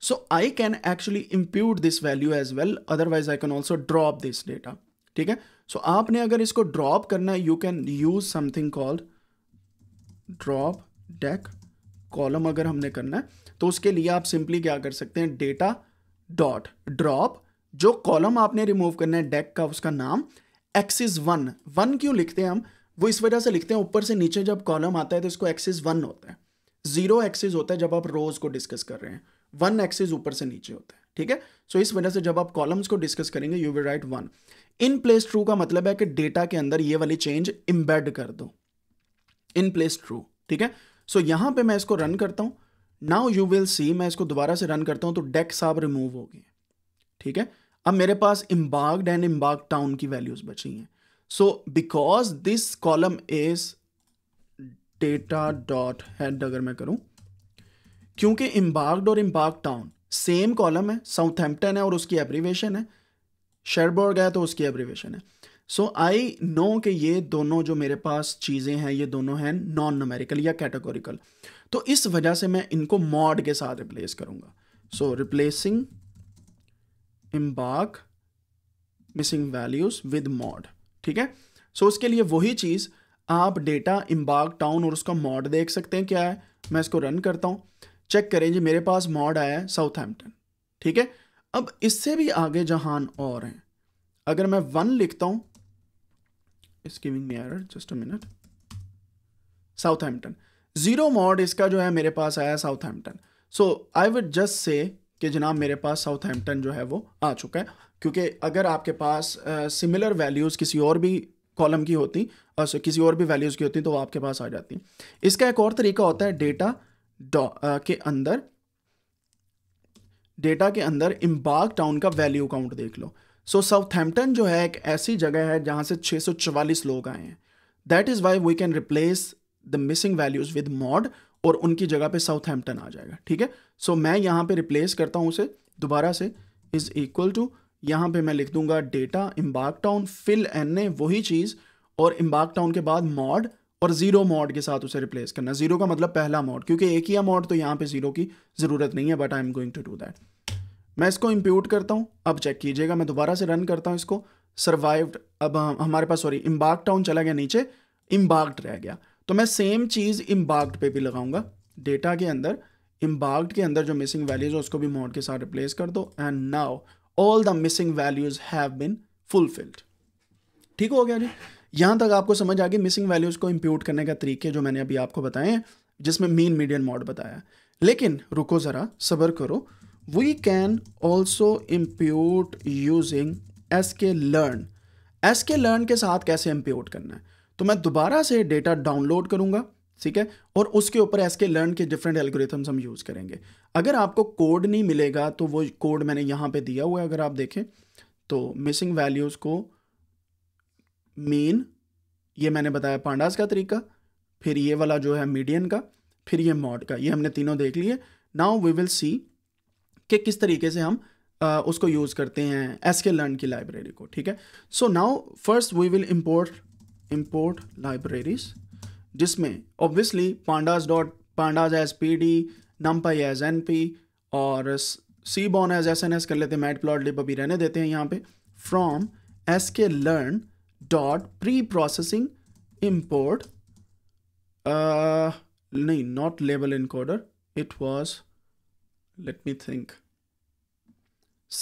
so I can actually impute this value as well otherwise I can also drop this data ठीक है सो so, आपने अगर इसको ड्रॉप करना है you can use something called drop deck column अगर हमने करना है तो उसके लिए आप सिंपली क्या कर सकते हैं डेटा डॉट ड्रॉप जो कॉलम आपने रिमूव करना है डेक का उसका नाम एक्सिस वन वन क्यों लिखते हैं हम वो इस वजह से लिखते हैं ऊपर से नीचे जब कॉलम आता है तो इसको एक्सिस वन होता है जीरो एक्सिस होता है जब आप रोज को डिस्कस कर रहे हैं वन एक्सिस ऊपर से नीचे होता है ठीक है सो so, इस वजह से जब आप कॉलम्स को डिस्कस करेंगे you will write one in place true का मतलब है कि डेटा के अंदर ये वाली चेंज इम्बेड कर दो इन प्लेस ट्रू ठीक है सो so, यहां पे मैं इसको रन करता हूं नाउ यू विल सी मैं इसको दोबारा से रन करता हूं तो डेक साहब रिमूव हो गए ठीक है अब मेरे पास इम्बाग्ड एंड इम्बाग टाउन की वैल्यूज बची हैं so because this column is data dot head अगर मैं करूं क्योंकि इम्बाग्ड और इम्बाग टाउन सेम कॉलम है साउथहैम्पटन है और उसकी एब्रीवेशन है शेरबोर्ग है तो उसकी एब्रीवेशन है सो आई नो कि ये दोनों जो मेरे पास चीज़ें हैं ये दोनों हैं नॉन नमेरिकल या कैटेगोरिकल तो इस वजह से मैं इनको मॉड के साथ रिप्लेस करूँगा so replacing embark missing values with mod ठीक है सो so, उसके लिए वही चीज़ आप डेटा इम्बार्क टाउन और उसका मॉड देख सकते हैं क्या है मैं इसको रन करता हूं चेक करें जी मेरे पास मॉड आया है साउथहैम्पटन ठीक है अब इससे भी आगे जहान और हैं अगर मैं वन लिखता हूं is giving me error just a minute Southampton zero mode इसका जो है मेरे पास आया Southampton so I would just say कि जनाब मेरे पास साउथ हैम्पटन जो है वो आ चुका है क्योंकि अगर आपके पास सिमिलर uh, वैल्यूज़ किसी और भी कॉलम की होती और किसी और भी वैल्यूज़ की होती तो वो आपके पास आ जाती इसका एक और तरीका होता है डेटा uh, के अंदर डेटा के अंदर इम्बाग टाउन का वैल्यू काउंट देख लो सो साउथहैम्पटन जो है एक ऐसी जगह है जहाँ से छः लोग आए हैं that is why we can replace the missing values with mode और उनकी जगह पे साउथ साउथहैम्पटन आ जाएगा ठीक है सो so, मैं यहाँ पे रिप्लेस करता हूँ उसे दोबारा से इज़ इक्वल टू यहाँ पे मैं लिख दूंगा data embark town fill N A वही चीज़ और इम्बाक टाउन के बाद मॉड और ज़ीरो मॉड के साथ उसे रिप्लेस करना ज़ीरो का मतलब पहला मॉड क्योंकि एक ही मॉड तो यहाँ पे ज़ीरो की ज़रूरत नहीं है but I am going to do that मैं इसको इम्प्यूट करता हूँ अब चेक कीजिएगा मैं दोबारा से रन करता हूँ इसको सर्वाइव्ड अब हमारे पास सॉरी इम्बाक टाउन चला गया नीचे इम्बाक्ड रह गया तो मैं सेम चीज़ इम्बाग्ड पे भी लगाऊंगा डेटा के अंदर इम्बाग्ड के अंदर जो मिसिंग वैल्यूज़ है उसको भी मोड के साथ रिप्लेस कर दो and now all the missing values have been fulfilled ठीक हो गया जी यहां तक आपको समझ आ गई मिसिंग वैल्यूज़ को इम्प्यूट करने का तरीके जो मैंने अभी आपको बताए हैं जिसमें मीन मीडियन मॉड बताया लेकिन रुको ज़रा सबर करो we can also impute using S K learn S K learn के साथ कैसे इम्प्यूट करना है तो मैं दोबारा से डेटा डाउनलोड करूँगा ठीक है और उसके ऊपर एस के लर्न के डिफरेंट एल्गोरिथम्स हम यूज़ करेंगे अगर आपको कोड नहीं मिलेगा तो वो कोड मैंने यहाँ पे दिया हुआ है अगर आप देखें तो मिसिंग वैल्यूज़ को मेन ये मैंने बताया पांडास का तरीका फिर ये वाला जो है मीडियन का फिर ये मॉड का ये हमने तीनों देख लिए नाउ वी विल सी कि किस तरीके से हम आ, उसको यूज़ करते हैं एस के लर्न की लाइब्रेरी को ठीक है so now first we will import import libraries जिसमें obviously pandas dot pandas as P D numpy as N P और सी बॉन एज एस एन एस कर लेते हैं मैट प्लॉट लिप अभी रहने देते हैं यहाँ पे from S K learn dot preprocessing import नहीं not label encoder it was let me think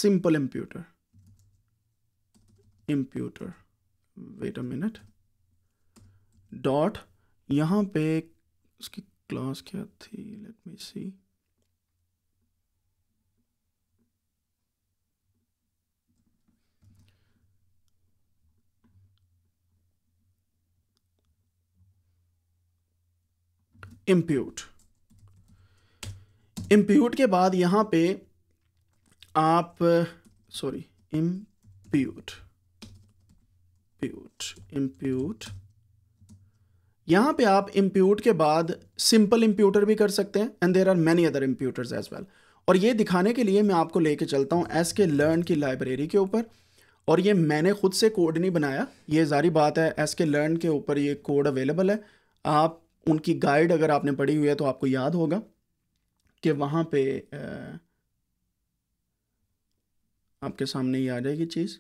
simple imputer imputer wait a minute dot यहाँ पे उसकी क्लास क्या थी let me see impute impute के बाद यहाँ पे आप सॉरी इम्प्यूट प्यूट इम्प्यूट यहाँ पे आप इम्प्यूट के बाद सिंपल इम्प्यूटर भी कर सकते हैं and there are many other imputers as well और ये दिखाने के लिए मैं आपको लेके चलता हूँ एस के लर्न की लाइब्रेरी के ऊपर और ये मैंने खुद से कोड नहीं बनाया ये जारी बात है एस के लर्न के ऊपर ये कोड अवेलेबल है आप उनकी गाइड अगर आपने पढ़ी हुई है तो आपको याद होगा कि वहाँ पे आपके सामने ये आ जाएगी चीज़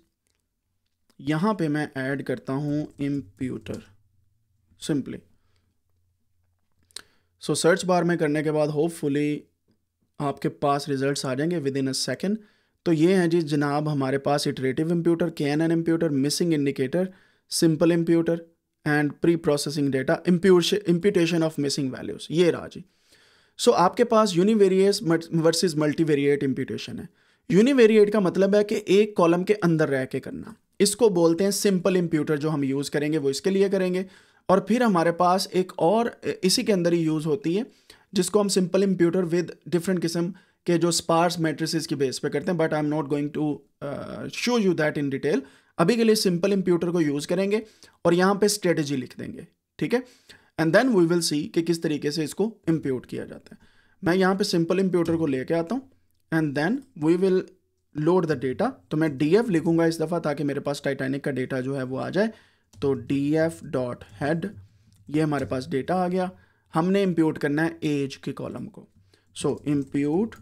यहाँ पे मैं ऐड करता हूँ imputer simply so search bar में करने के बाद होपफुली आपके पास रिजल्ट्स आ जाएंगे विद इन अ सेकेंड तो ये हैं जी जनाब हमारे पास iterative imputer K N N imputer missing indicator simple imputer and preprocessing data imputation of missing values ये रहा जी सो so, आपके पास यूनिवेरियस वर्सेस मल्टीवेरिएट इम्प्यूटेशन है यूनिवेरिएट का मतलब है कि एक कॉलम के अंदर रह के करना इसको बोलते हैं सिंपल इम्प्यूटर जो हम यूज़ करेंगे वो इसके लिए करेंगे और फिर हमारे पास एक और इसी के अंदर ही यूज़ होती है जिसको हम सिंपल इम्प्यूटर विद डिफरेंट किस्म के जो स्पार्स मेट्रिस की बेस पे करते हैं but I am not going to show you that in detail अभी के लिए सिंपल इम्प्यूटर को यूज़ करेंगे और यहाँ पे स्ट्रेटजी लिख देंगे ठीक है and then we will see कि किस तरीके से इसको इम्प्यूट किया जाता है मैं यहाँ पे सिंपल इम्प्यूटर को लेके आता हूँ and then we will load the data तो मैं डी लिखूंगा इस दफ़ा ताकि मेरे पास टाइटैनिक का डेटा जो है वो आ जाए तो डी एफ डॉट हेड ये हमारे पास डेटा आ गया हमने इम्प्यूट करना है एज के कॉलम को so impute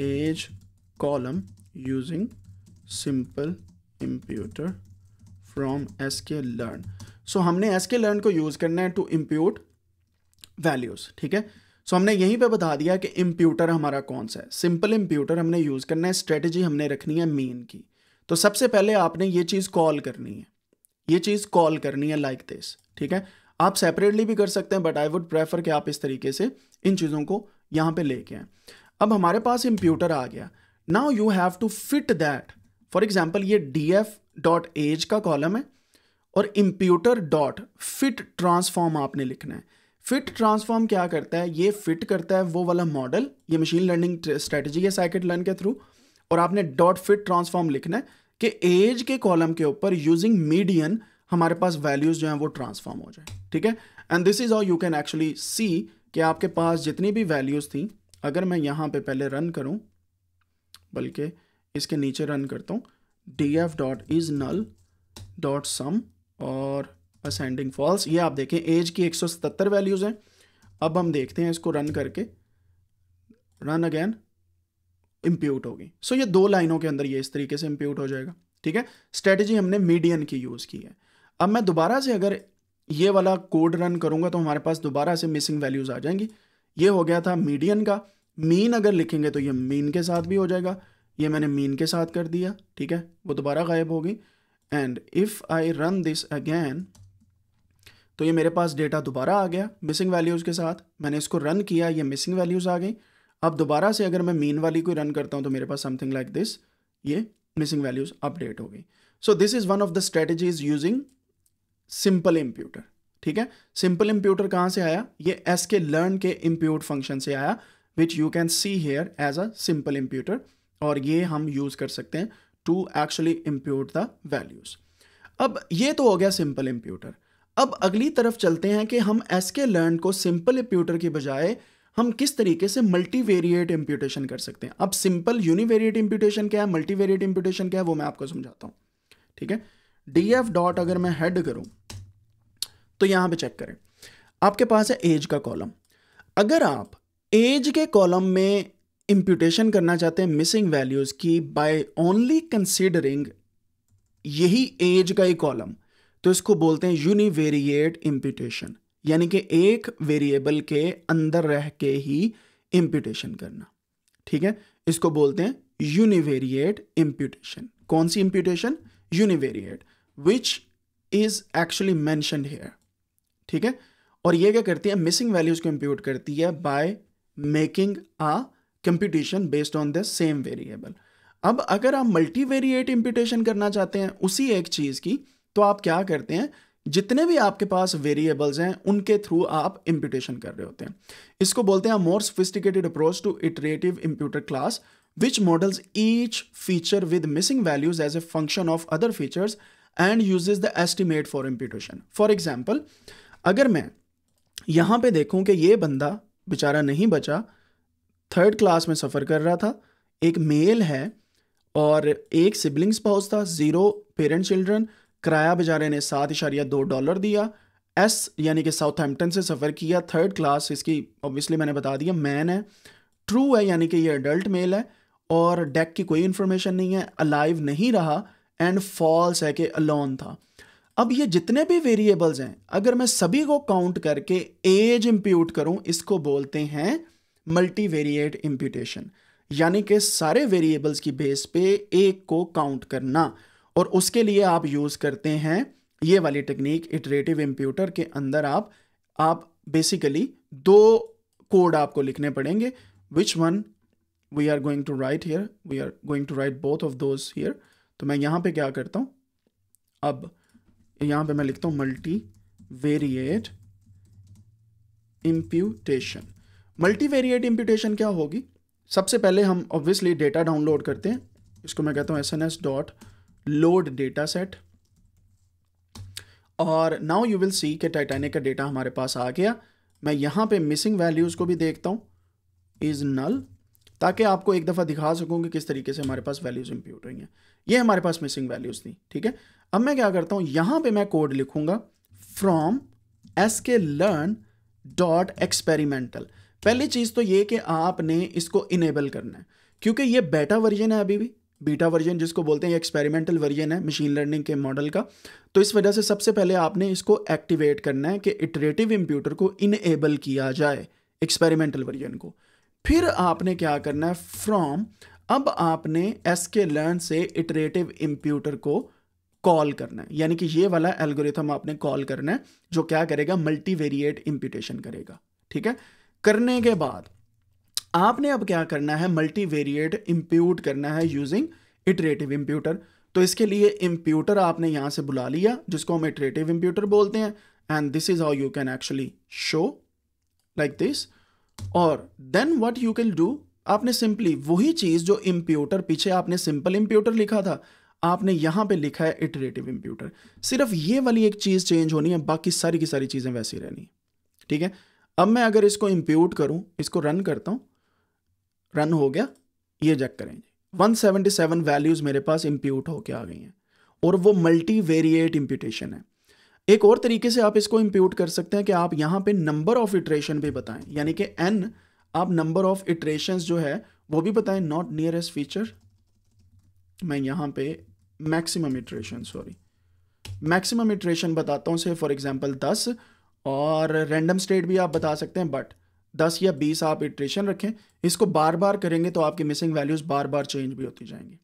age column using simple imputer from S K learn so हमने एस के लर्न को यूज़ करना है टू इम्प्यूट वैल्यूज़ ठीक है सो so, हमने यहीं पे बता दिया कि इम्प्यूटर हमारा कौन सा है सिंपल इम्प्यूटर हमने यूज़ करना है स्ट्रेटजी हमने रखनी है मेन की तो सबसे पहले आपने ये चीज़ कॉल करनी है ये चीज़ कॉल करनी है लाइक दिस ठीक है आप सेपरेटली भी कर सकते हैं बट आई वुड प्रेफर कि आप इस तरीके से इन चीज़ों को यहां पे लेके आए अब हमारे पास इंप्यूटर आ गया now you have to fit that for example ये डी एफ डॉट एज का कॉलम है और इंप्यूटर डॉट फिट ट्रांसफॉर्म आपने लिखना है फिट ट्रांसफॉर्म क्या करता है ये फिट करता है वो वाला मॉडल ये मशीन लर्निंग स्ट्रेटजी है साइकिट लर्न के थ्रू और आपने डॉट फिट ट्रांसफॉर्म लिखना है कि एज के कॉलम के ऊपर यूजिंग मीडियन हमारे पास वैल्यूज जो हैं वो ट्रांसफॉर्म हो जाए ठीक है and this is all you can actually see कि आपके पास जितनी भी वैल्यूज थी अगर मैं यहाँ पे पहले रन करूँ बल्कि इसके नीचे रन करता हूँ D F dot is null dot sum और असेंडिंग फॉल्स ये आप देखें एज की 177 वैल्यूज़ हैं अब हम देखते हैं इसको रन करके रन अगेन इम्प्यूट होगी सो so, ये दो लाइनों के अंदर ये इस तरीके से इम्प्यूट हो जाएगा ठीक है स्ट्रेटेजी हमने मीडियन की यूज़ की है अब मैं दोबारा से अगर ये वाला कोड रन करूँगा तो हमारे पास दोबारा से मिसिंग वैल्यूज़ आ जाएंगी ये हो गया था मीडियन का मीन अगर लिखेंगे तो ये मीन के साथ भी हो जाएगा ये मैंने मीन के साथ कर दिया ठीक है वो दोबारा गायब होगी and if I run this again तो ये मेरे पास डेटा दोबारा आ गया मिसिंग वैल्यूज़ के साथ मैंने इसको रन किया ये मिसिंग वैल्यूज़ आ गई अब दोबारा से अगर मैं मीन वाली कोई रन करता हूँ तो मेरे पास समथिंग लाइक दिस ये मिसिंग वैल्यूज अपडेट हो गई so this is one of the strategies using simple imputer ठीक है सिंपल इम्प्यूटर कहाँ से आया ये एस के लर्न के इम्प्यूट फंक्शन से आया which you can see here as a simple imputer और ये हम यूज कर सकते हैं to actually impute the values अब ये तो हो गया सिंपल इम्प्यूटर अब अगली तरफ चलते हैं कि हम एस के लर्न को सिंपल इम्प्यूटर की बजाय हम किस तरीके से मल्टीवेरिएट इम्प्यूटेशन कर सकते हैं अब सिंपल यूनिवेरिएट इम्प्यूटेशन क्या है मल्टीवेरिएट इम्प्यूटेशन क्या है वो मैं आपको समझाता हूँ ठीक है डी एफ डॉट अगर मैं हेड करूँ तो यहाँ पे चेक करें आपके पास है एज का कॉलम अगर आप एज के कॉलम में इम्प्यूटेशन करना चाहते हैं मिसिंग वैल्यूज़ की बाय ओनली कंसिडरिंग यही एज का ही कॉलम तो इसको बोलते हैं यूनिवेरिएट इम्प्यूटेशन यानी कि एक वेरिएबल के अंदर रह के ही इम्प्यूटेशन करना ठीक है इसको बोलते हैं यूनिवेरिएट इम्प्यूटेशन कौन सी imputation univariate which is actually mentioned here ठीक है और ये क्या करती है मिसिंग वैल्यूज को इम्प्यूट करती है by making a computation based on the same variable अब अगर आप मल्टीवेरिएट इम्प्यूटेशन करना चाहते हैं उसी एक चीज़ की तो आप क्या करते हैं जितने भी आपके पास वेरिएबल्स हैं उनके थ्रू आप इम्प्यूटेशन कर रहे होते हैं इसको बोलते हैं more sophisticated approach to iterative imputer class which models each feature with missing values as a function of other features and uses the estimate for imputation for example अगर मैं यहाँ पे देखूँ कि ये बंदा बेचारा नहीं बचा थर्ड क्लास में सफ़र कर रहा था एक मेल है और एक सिबलिंग्स पाउस था ज़ीरो पेरेंट चिल्ड्रन किराया बेचारे ने सात इशारिया दो डॉलर दिया एस यानी कि साउथहैम्पटन से सफ़र किया थर्ड क्लास इसकी ऑब्वियसली मैंने बता दिया मैन है ट्रू है यानी कि ये अडल्ट मेल है और डेक की कोई इन्फॉर्मेशन नहीं है अलाइव नहीं रहा एंड फॉल्स है कि अलॉन था अब ये जितने भी वेरिएबल्स हैं अगर मैं सभी को काउंट करके एज इम्प्यूट करूँ इसको बोलते हैं मल्टी वेरिएट इम्प्यूटेशन यानी कि सारे वेरिएबल्स की बेस पे एक को काउंट करना और उसके लिए आप यूज़ करते हैं ये वाली टेक्निक इटरेटिव इम्प्यूटर के अंदर आप आप बेसिकली दो कोड आपको लिखने पड़ेंगे which one we are going to write here we are going to write both of those here तो मैं यहाँ पे क्या करता हूँ अब यहाँ पे मैं लिखता हूँ multivariate imputation multivariate imputation क्या होगी सबसे पहले हम ऑब्वियसली डेटा डाउनलोड करते हैं इसको मैं कहता हूँ S N S dot load data set और नाउ यू विल सी के टाइटैनिक का डेटा हमारे पास आ गया मैं यहाँ पे मिसिंग वैल्यूज़ को भी देखता हूँ इज़ नल ताकि आपको एक दफ़ा दिखा सकूं कि किस तरीके से हमारे पास वैल्यूज़ इम्प्यूट हुई हैं ये हमारे पास मिसिंग वैल्यूज़ थी ठीक है अब मैं क्या करता हूँ यहां पे मैं कोड लिखूंगा from S K learn dot experimental पहली चीज़ तो ये कि आपने इसको इनेबल करना है क्योंकि ये बेटा वर्जन है अभी भी बीटा वर्जन जिसको बोलते हैं एक्सपेरिमेंटल वर्जन है मशीन लर्निंग के मॉडल का तो इस वजह से सबसे पहले आपने इसको एक्टिवेट करना है कि इटरेटिव इम्प्यूटर को इनएबल किया जाए एक्सपेरिमेंटल वर्जन को फिर आपने क्या करना है फ्रॉम अब आपने एस के लर्न से इटरेटिव इम्प्यूटर को कॉल करना है यानी कि ये वाला एल्गोरिथम आपने कॉल करना है जो क्या करेगा मल्टीवेरिएट इम्प्यूटेशन करेगा ठीक है करने के बाद आपने अब क्या करना है मल्टीवेरिएट इंप्यूट करना है यूजिंग इटरेटिव इंप्यूटर तो इसके लिए इंप्यूटर आपने यहां से बुला लिया जिसको हम इटरेटिव इंप्यूटर बोलते हैं and this is how you can actually show like this और then what you can do आपने सिंपली वही चीज़ जो इंप्यूटर पीछे आपने सिंपल इंप्यूटर लिखा था आपने यहां पे लिखा है इटरेटिव इंप्यूटर सिर्फ ये वाली एक चीज़ चेंज होनी है बाकी सारी की सारी चीज़ें वैसी रहनी है ठीक है अब मैं अगर इसको इंप्यूट करूँ इसको रन करता हूँ रन हो गया ये चेक करें जी वन वैल्यूज़ मेरे पास इम्प्यूट होके आ गई हैं और वो मल्टी वेरिएट इम्प्यूटेशन है एक और तरीके से आप इसको इम्प्यूट कर सकते हैं कि आप यहाँ पे नंबर ऑफ इटरेशन भी बताएं यानी कि एन आप नंबर ऑफ इटरेशन जो है वो भी बताएं नॉट नियरेस्ट फीचर मैं यहाँ पे maximum iteration sorry maximum iteration बताता हूँ से फॉर एग्जांपल दस और रैंडम स्टेट भी आप बता सकते हैं बट दस या बीस आप इट्रेशन रखें इसको बार बार करेंगे तो आपकी मिसिंग वैल्यूज़ बार बार चेंज भी होती जाएंगी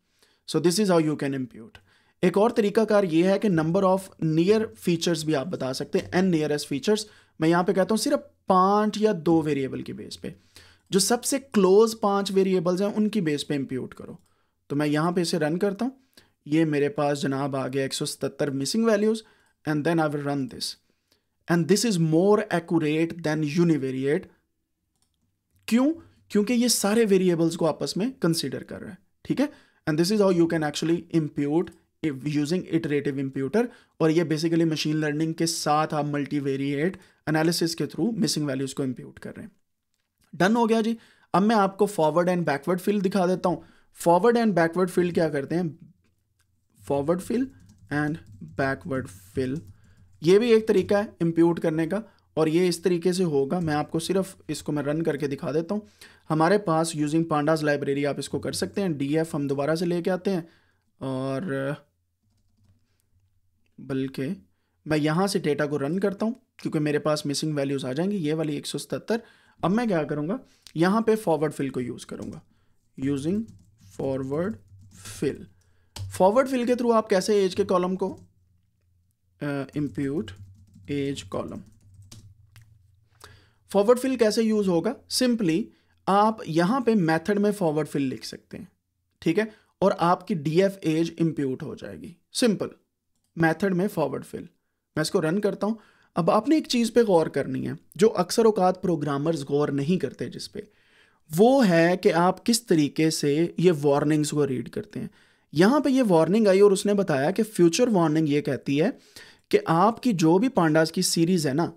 so this is how you can impute एक और तरीकाकार ये है कि नंबर ऑफ नियर फीचर्स भी आप बता सकते हैं एन नियरेस्ट फीचर्स मैं यहाँ पे कहता हूँ सिर्फ पांच या दो वेरिएबल की बेस पे जो सबसे क्लोज पांच वेरिएबल्स हैं उनकी बेस पे इम्प्यूट करो तो मैं यहाँ पे इसे रन करता हूँ ये मेरे पास जनाब आ गया एक missing values and then I will run this and this is more accurate than univariate क्यों क्योंकि ये सारे वेरिएबल्स को आपस में कंसिडर कर रहा है ठीक है and this is how you can actually impute using iterative imputer और ये बेसिकली मशीन लर्निंग के साथ आप मल्टीवेरिएट एनालिसिस के थ्रू मिसिंग वैल्यूज को इम्प्यूट कर रहे हैं डन हो गया जी अब मैं आपको फॉरवर्ड एंड बैकवर्ड फील्ड दिखा देता हूँ फॉरवर्ड एंड बैकवर्ड फील्ड क्या करते हैं forward field and backward field ये भी एक तरीका है इम्प्यूट करने का और ये इस तरीके से होगा मैं आपको सिर्फ इसको मैं रन करके दिखा देता हूँ हमारे पास यूजिंग पांडाज लाइब्रेरी आप इसको कर सकते हैं डी हम दोबारा से लेके आते हैं और बल्कि मैं यहाँ से डेटा को रन करता हूँ क्योंकि मेरे पास मिसिंग वैल्यूज़ आ जाएंगी ये वाली एक सौ अब मैं क्या करूँगा यहाँ पे फॉरवर्ड फिल को यूज़ करूँगा using forward fill forward fill के थ्रू आप कैसे एज के कॉलम को impute age column forward fill कैसे यूज़ होगा सिंपली आप यहाँ पे मेथड में फॉरवर्ड फिल लिख सकते हैं ठीक है और आपकी डी एफ एज इम्प्यूट हो जाएगी सिंपल मेथड में फॉरवर्ड फिल मैं इसको रन करता हूँ अब आपने एक चीज़ पे गौर करनी है जो अक्सर औकात प्रोग्रामर्स गौर नहीं करते जिस पे वो है कि आप किस तरीके से ये वार्निंग्स को रीड करते हैं यहाँ पे ये वार्निंग आई और उसने बताया कि फ्यूचर वार्निंग ये कहती है कि आपकी जो भी पांडास की सीरीज़ है ना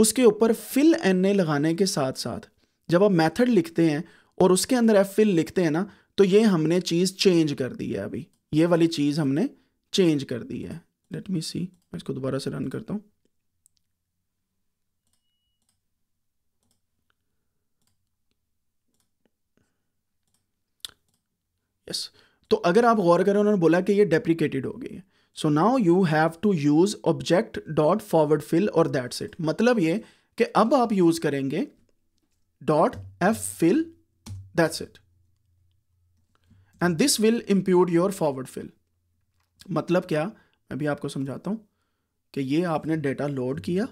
उसके ऊपर फिल एन ए लगाने के साथ साथ जब आप मेथड लिखते हैं और उसके अंदर एफ फिल लिखते हैं ना तो ये हमने चीज़ चेंज कर दी है अभी ये वाली चीज़ हमने चेंज कर दी है लेट मी सी मैं इसको दोबारा से रन करता हूँ यस तो अगर आप गौर करें उन्होंने बोला कि ये डेप्रिकेटेड हो गई है so now you have to use object dot forward fill और दैट्स इट मतलब ये कि अब आप यूज करेंगे dot F fill that's it and this will impute your forward fill मतलब क्या मैं भी आपको समझाता हूं कि ये आपने डेटा लोड किया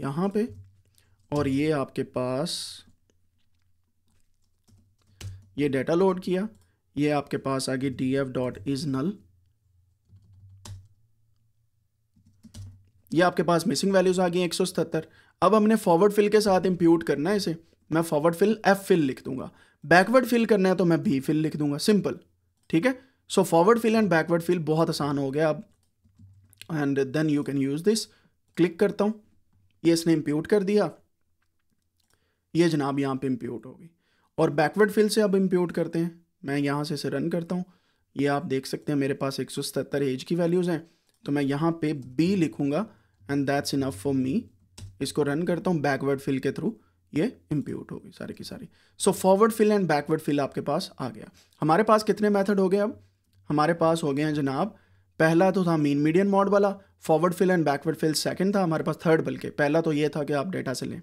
यहां पे और ये आपके पास ये डेटा लोड किया ये आपके पास आ गई D F dot is null ये आपके पास मिसिंग वैल्यूज आ गई एक सौ सतहत्तर अब हमने फॉरवर्ड फिल के साथ इंप्यूट करना है इसे मैं फॉरवर्ड फिल एफ फिल लिख दूंगा बैकवर्ड फिल करना है तो मैं बी फिल लिख दूंगा सिंपल ठीक है so forward fill and backward fill बहुत आसान हो गया अब and then you can use this click करता हूं ये इसने इंप्यूट कर दिया ये जनाब यहां पे इम्प्यूट होगी और बैकवर्ड फिल से अब इंप्यूट करते हैं मैं यहाँ से इसे रन करता हूँ ये आप देख सकते हैं मेरे पास एक सौ सतहत्तर एज की वैल्यूज़ हैं तो मैं यहाँ पे बी लिखूँगा and that's enough for me इसको रन करता हूँ बैकवर्ड फिल के थ्रू ये इम्प्यूट होगी सारी की सारी so forward fill and backward fill आपके पास आ गया हमारे पास कितने मैथड हो गए अब हमारे पास हो गए हैं जनाब पहला तो था मीन मीडियम मॉड वाला forward fill and backward fill second था हमारे पास थर्ड बल्कि पहला तो ये था कि आप डेटा से लें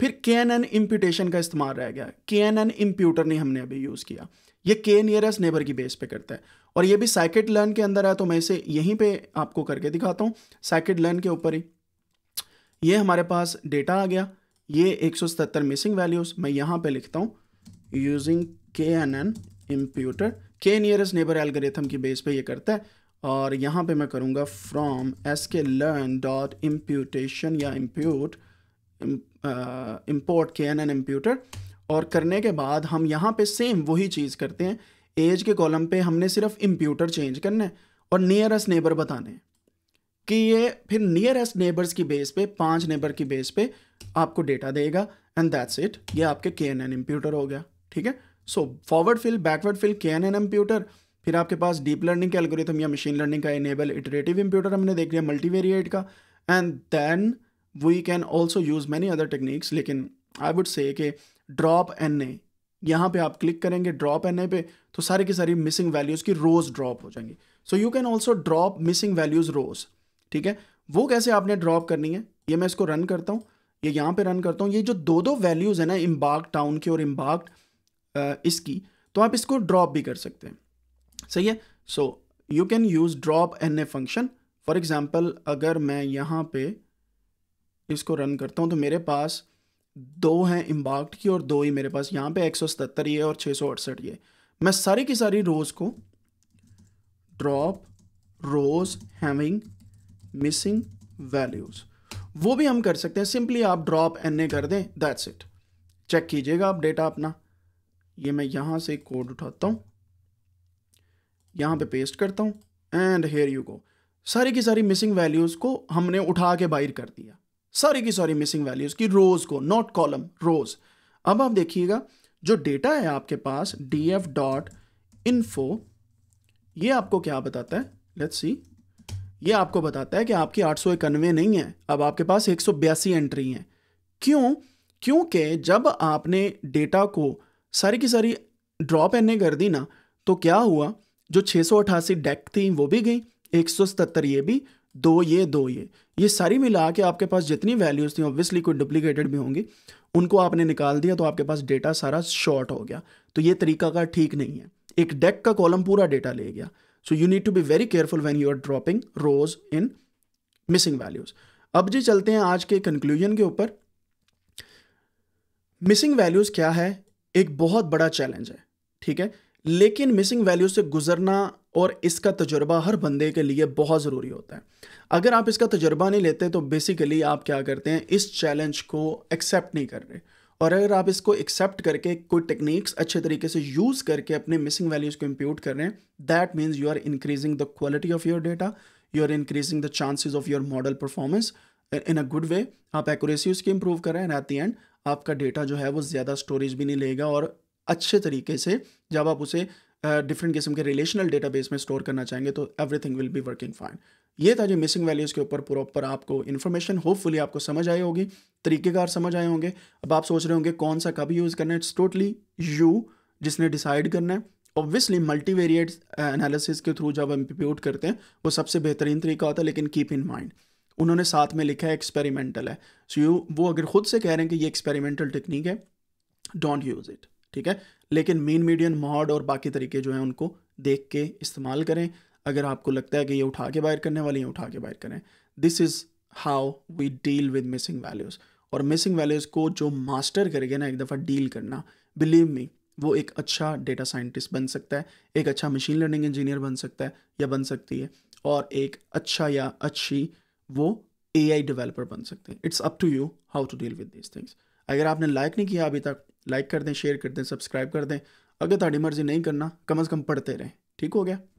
फिर के एन एन इम्प्यूटेशन का इस्तेमाल रह गया के एन एन इम्प्यूटर ने हमने अभी यूज़ किया ये के नियरेस्ट नेबर की बेस पे करता है और ये भी साइकिट लर्न के अंदर है तो मैं इसे यहीं पे आपको करके दिखाता हूँ साइकिट लर्न के ऊपर ही ये हमारे पास डेटा आ गया ये 177 मिसिंग वैल्यूज़ मैं यहाँ पे लिखता हूँ using K N N imputer K nearest neighbour algorithm की बेस पे ये करता है और यहाँ पे मैं करूँगा from S K learn dot imputation या impute import K N N imputer और करने के बाद हम यहाँ पे सेम वही चीज़ करते हैं एज के कॉलम पे हमने सिर्फ इम्प्यूटर चेंज करना है और नियरेस्ट नेबर बताने कि ये फिर नियरेस्ट नेबर्स की बेस पे पांच नेबर की बेस पे आपको डेटा देगा एंड दैट्स इट ये आपके के एन एन इम्प्यूटर हो गया ठीक है so forward fill backward fill K N N imputer फिर आपके पास डीप लर्निंग के एल्गोरिथम या मशीन लर्निंग का इनेबल इटरेटिव इम्प्यूटर हमने देख लिया मल्टीवेरिएट का and then we can also use many other techniques लेकिन आई वुड से के ड्रॉप एन ए यहाँ पे आप क्लिक करेंगे ड्रॉप एन ए पे तो सारी की सारी मिसिंग वैल्यूज़ की रोज़ ड्रॉप हो जाएंगी so you can also drop missing values rows ठीक है वो कैसे आपने ड्रॉप करनी है ये मैं इसको रन करता हूँ ये यहाँ पे रन करता हूँ ये जो दो दो वैल्यूज़ है ना इम्बाग टाउन की और इम्बाग इसकी तो आप इसको ड्रॉप भी कर सकते हैं सही है so you can use drop N A function for example अगर मैं यहाँ पे इसको रन करता हूँ तो मेरे पास दो हैं इम्बाक्ट की और दो ही मेरे पास यहाँ पे एक सौ सतर ये और छः सौ अड़सठ ये मैं सारी की सारी रोज़ को drop rows having missing values वो भी हम कर सकते हैं सिंपली आप ड्रॉप एन ए कर दें दैट्स इट चेक कीजिएगा आप डेटा अपना ये मैं यहाँ से कोड उठाता हूँ यहाँ पे पेस्ट करता हूँ एंड हेयर यू गो सारी की सारी मिसिंग वैल्यूज़ को हमने उठा के बाहर कर दिया सारी की सारी मिसिंग वैल्यूज की रोज को नॉट कॉलम रोज अब आप देखिएगा जो डेटा है आपके पास डी एफ डॉट इन्फो ये आपको क्या बताता है लेट्स सी ये आपको बताता है कि आपकी आठ सौ इक्यानवे नहीं है अब आपके पास एक सौ बयासी एंट्री हैं क्यों क्योंकि जब आपने डेटा को सारी की सारी ड्रॉप एन कर दी ना तो क्या हुआ जो छः सौ अठासी डेक थी वो भी गई एक सौ सतहत्तर ये भी दो ये दो ये ये सारी मिला के आपके पास जितनी वैल्यूज़ थी ऑब्वियसली कोई डुप्लीकेटेड भी होंगी उनको आपने निकाल दिया तो आपके पास डेटा सारा शॉर्ट हो गया तो ये तरीका का ठीक नहीं है एक डेक का कॉलम पूरा डेटा ले गया so you need to be very careful when you are dropping rows in missing values अब जी चलते हैं आज के कंक्लूजन के ऊपर मिसिंग वैल्यूज़ क्या है एक बहुत बड़ा चैलेंज है ठीक है लेकिन मिसिंग वैल्यूज से गुजरना और इसका तजुर्बा हर बंदे के लिए बहुत ज़रूरी होता है अगर आप इसका तजुर्बा नहीं लेते तो बेसिकली आप क्या करते हैं इस चैलेंज को एक्सेप्ट नहीं कर रहे और अगर आप इसको एक्सेप्ट करके कोई टेक्निक्स अच्छे तरीके से यूज़ करके अपने मिसिंग वैल्यूज़ को इम्प्यूट कर रहे हैं that means you are increasing the quality of your data you are increasing the chances of your model performance in a good way आप एक्यूरेसी उसकी इंप्रूव कर रहे हैं एट दी एंड आपका डेटा जो है वो ज़्यादा स्टोरेज भी नहीं लेगा और अच्छे तरीके से जब आप उसे डिफरेंट किस्म के रिलेशनल डेटाबेस में स्टोर करना चाहेंगे तो everything will be working fine ये था जो मिसिंग वैल्यूज़ के ऊपर प्रॉपर आपको इन्फॉर्मेशन होपफुली आपको समझ आई होगी तरीकेकार समझ आए होंगे अब आप सोच रहे होंगे कौन सा कभी यूज़ करना है इट्स टोटली यू जिसने डिसाइड करना है ऑब्वियसली मल्टीवेरिएट एनालिसिस के थ्रू जब हम इम्प्यूट करते हैं वो सबसे बेहतरीन तरीका होता है लेकिन कीप इन माइंड उन्होंने साथ में लिखा है एक्सपेरिमेंटल है सो so, यू वो अगर खुद से कह रहे हैं कि ये एक्सपेरिमेंटल टेक्निक है डोंट यूज़ इट ठीक है लेकिन मीन मीडियन मॉड और बाकी तरीके जो हैं उनको देख के इस्तेमाल करें अगर आपको लगता है कि ये उठा के बाहर करने वाली हैं उठा के बाहर करें this is how we deal with missing values और मिसिंग वैल्यूज़ को जो मास्टर करके ना एक दफ़ा डील करना बिलीव मी वो एक अच्छा डेटा साइंटिस्ट बन सकता है एक अच्छा मशीन लर्निंग इंजीनियर बन सकता है या बन सकती है और एक अच्छा या अच्छी वो ए आई डिवेलपर बन सकते हैं it's up to you how to deal with these things अगर आपने लाइक नहीं किया अभी तक लाइक कर दें शेयर कर दें सब्सक्राइब कर दें अगर थोड़ी मर्जी नहीं करना कम अज़ कम पढ़ते रहें ठीक हो गया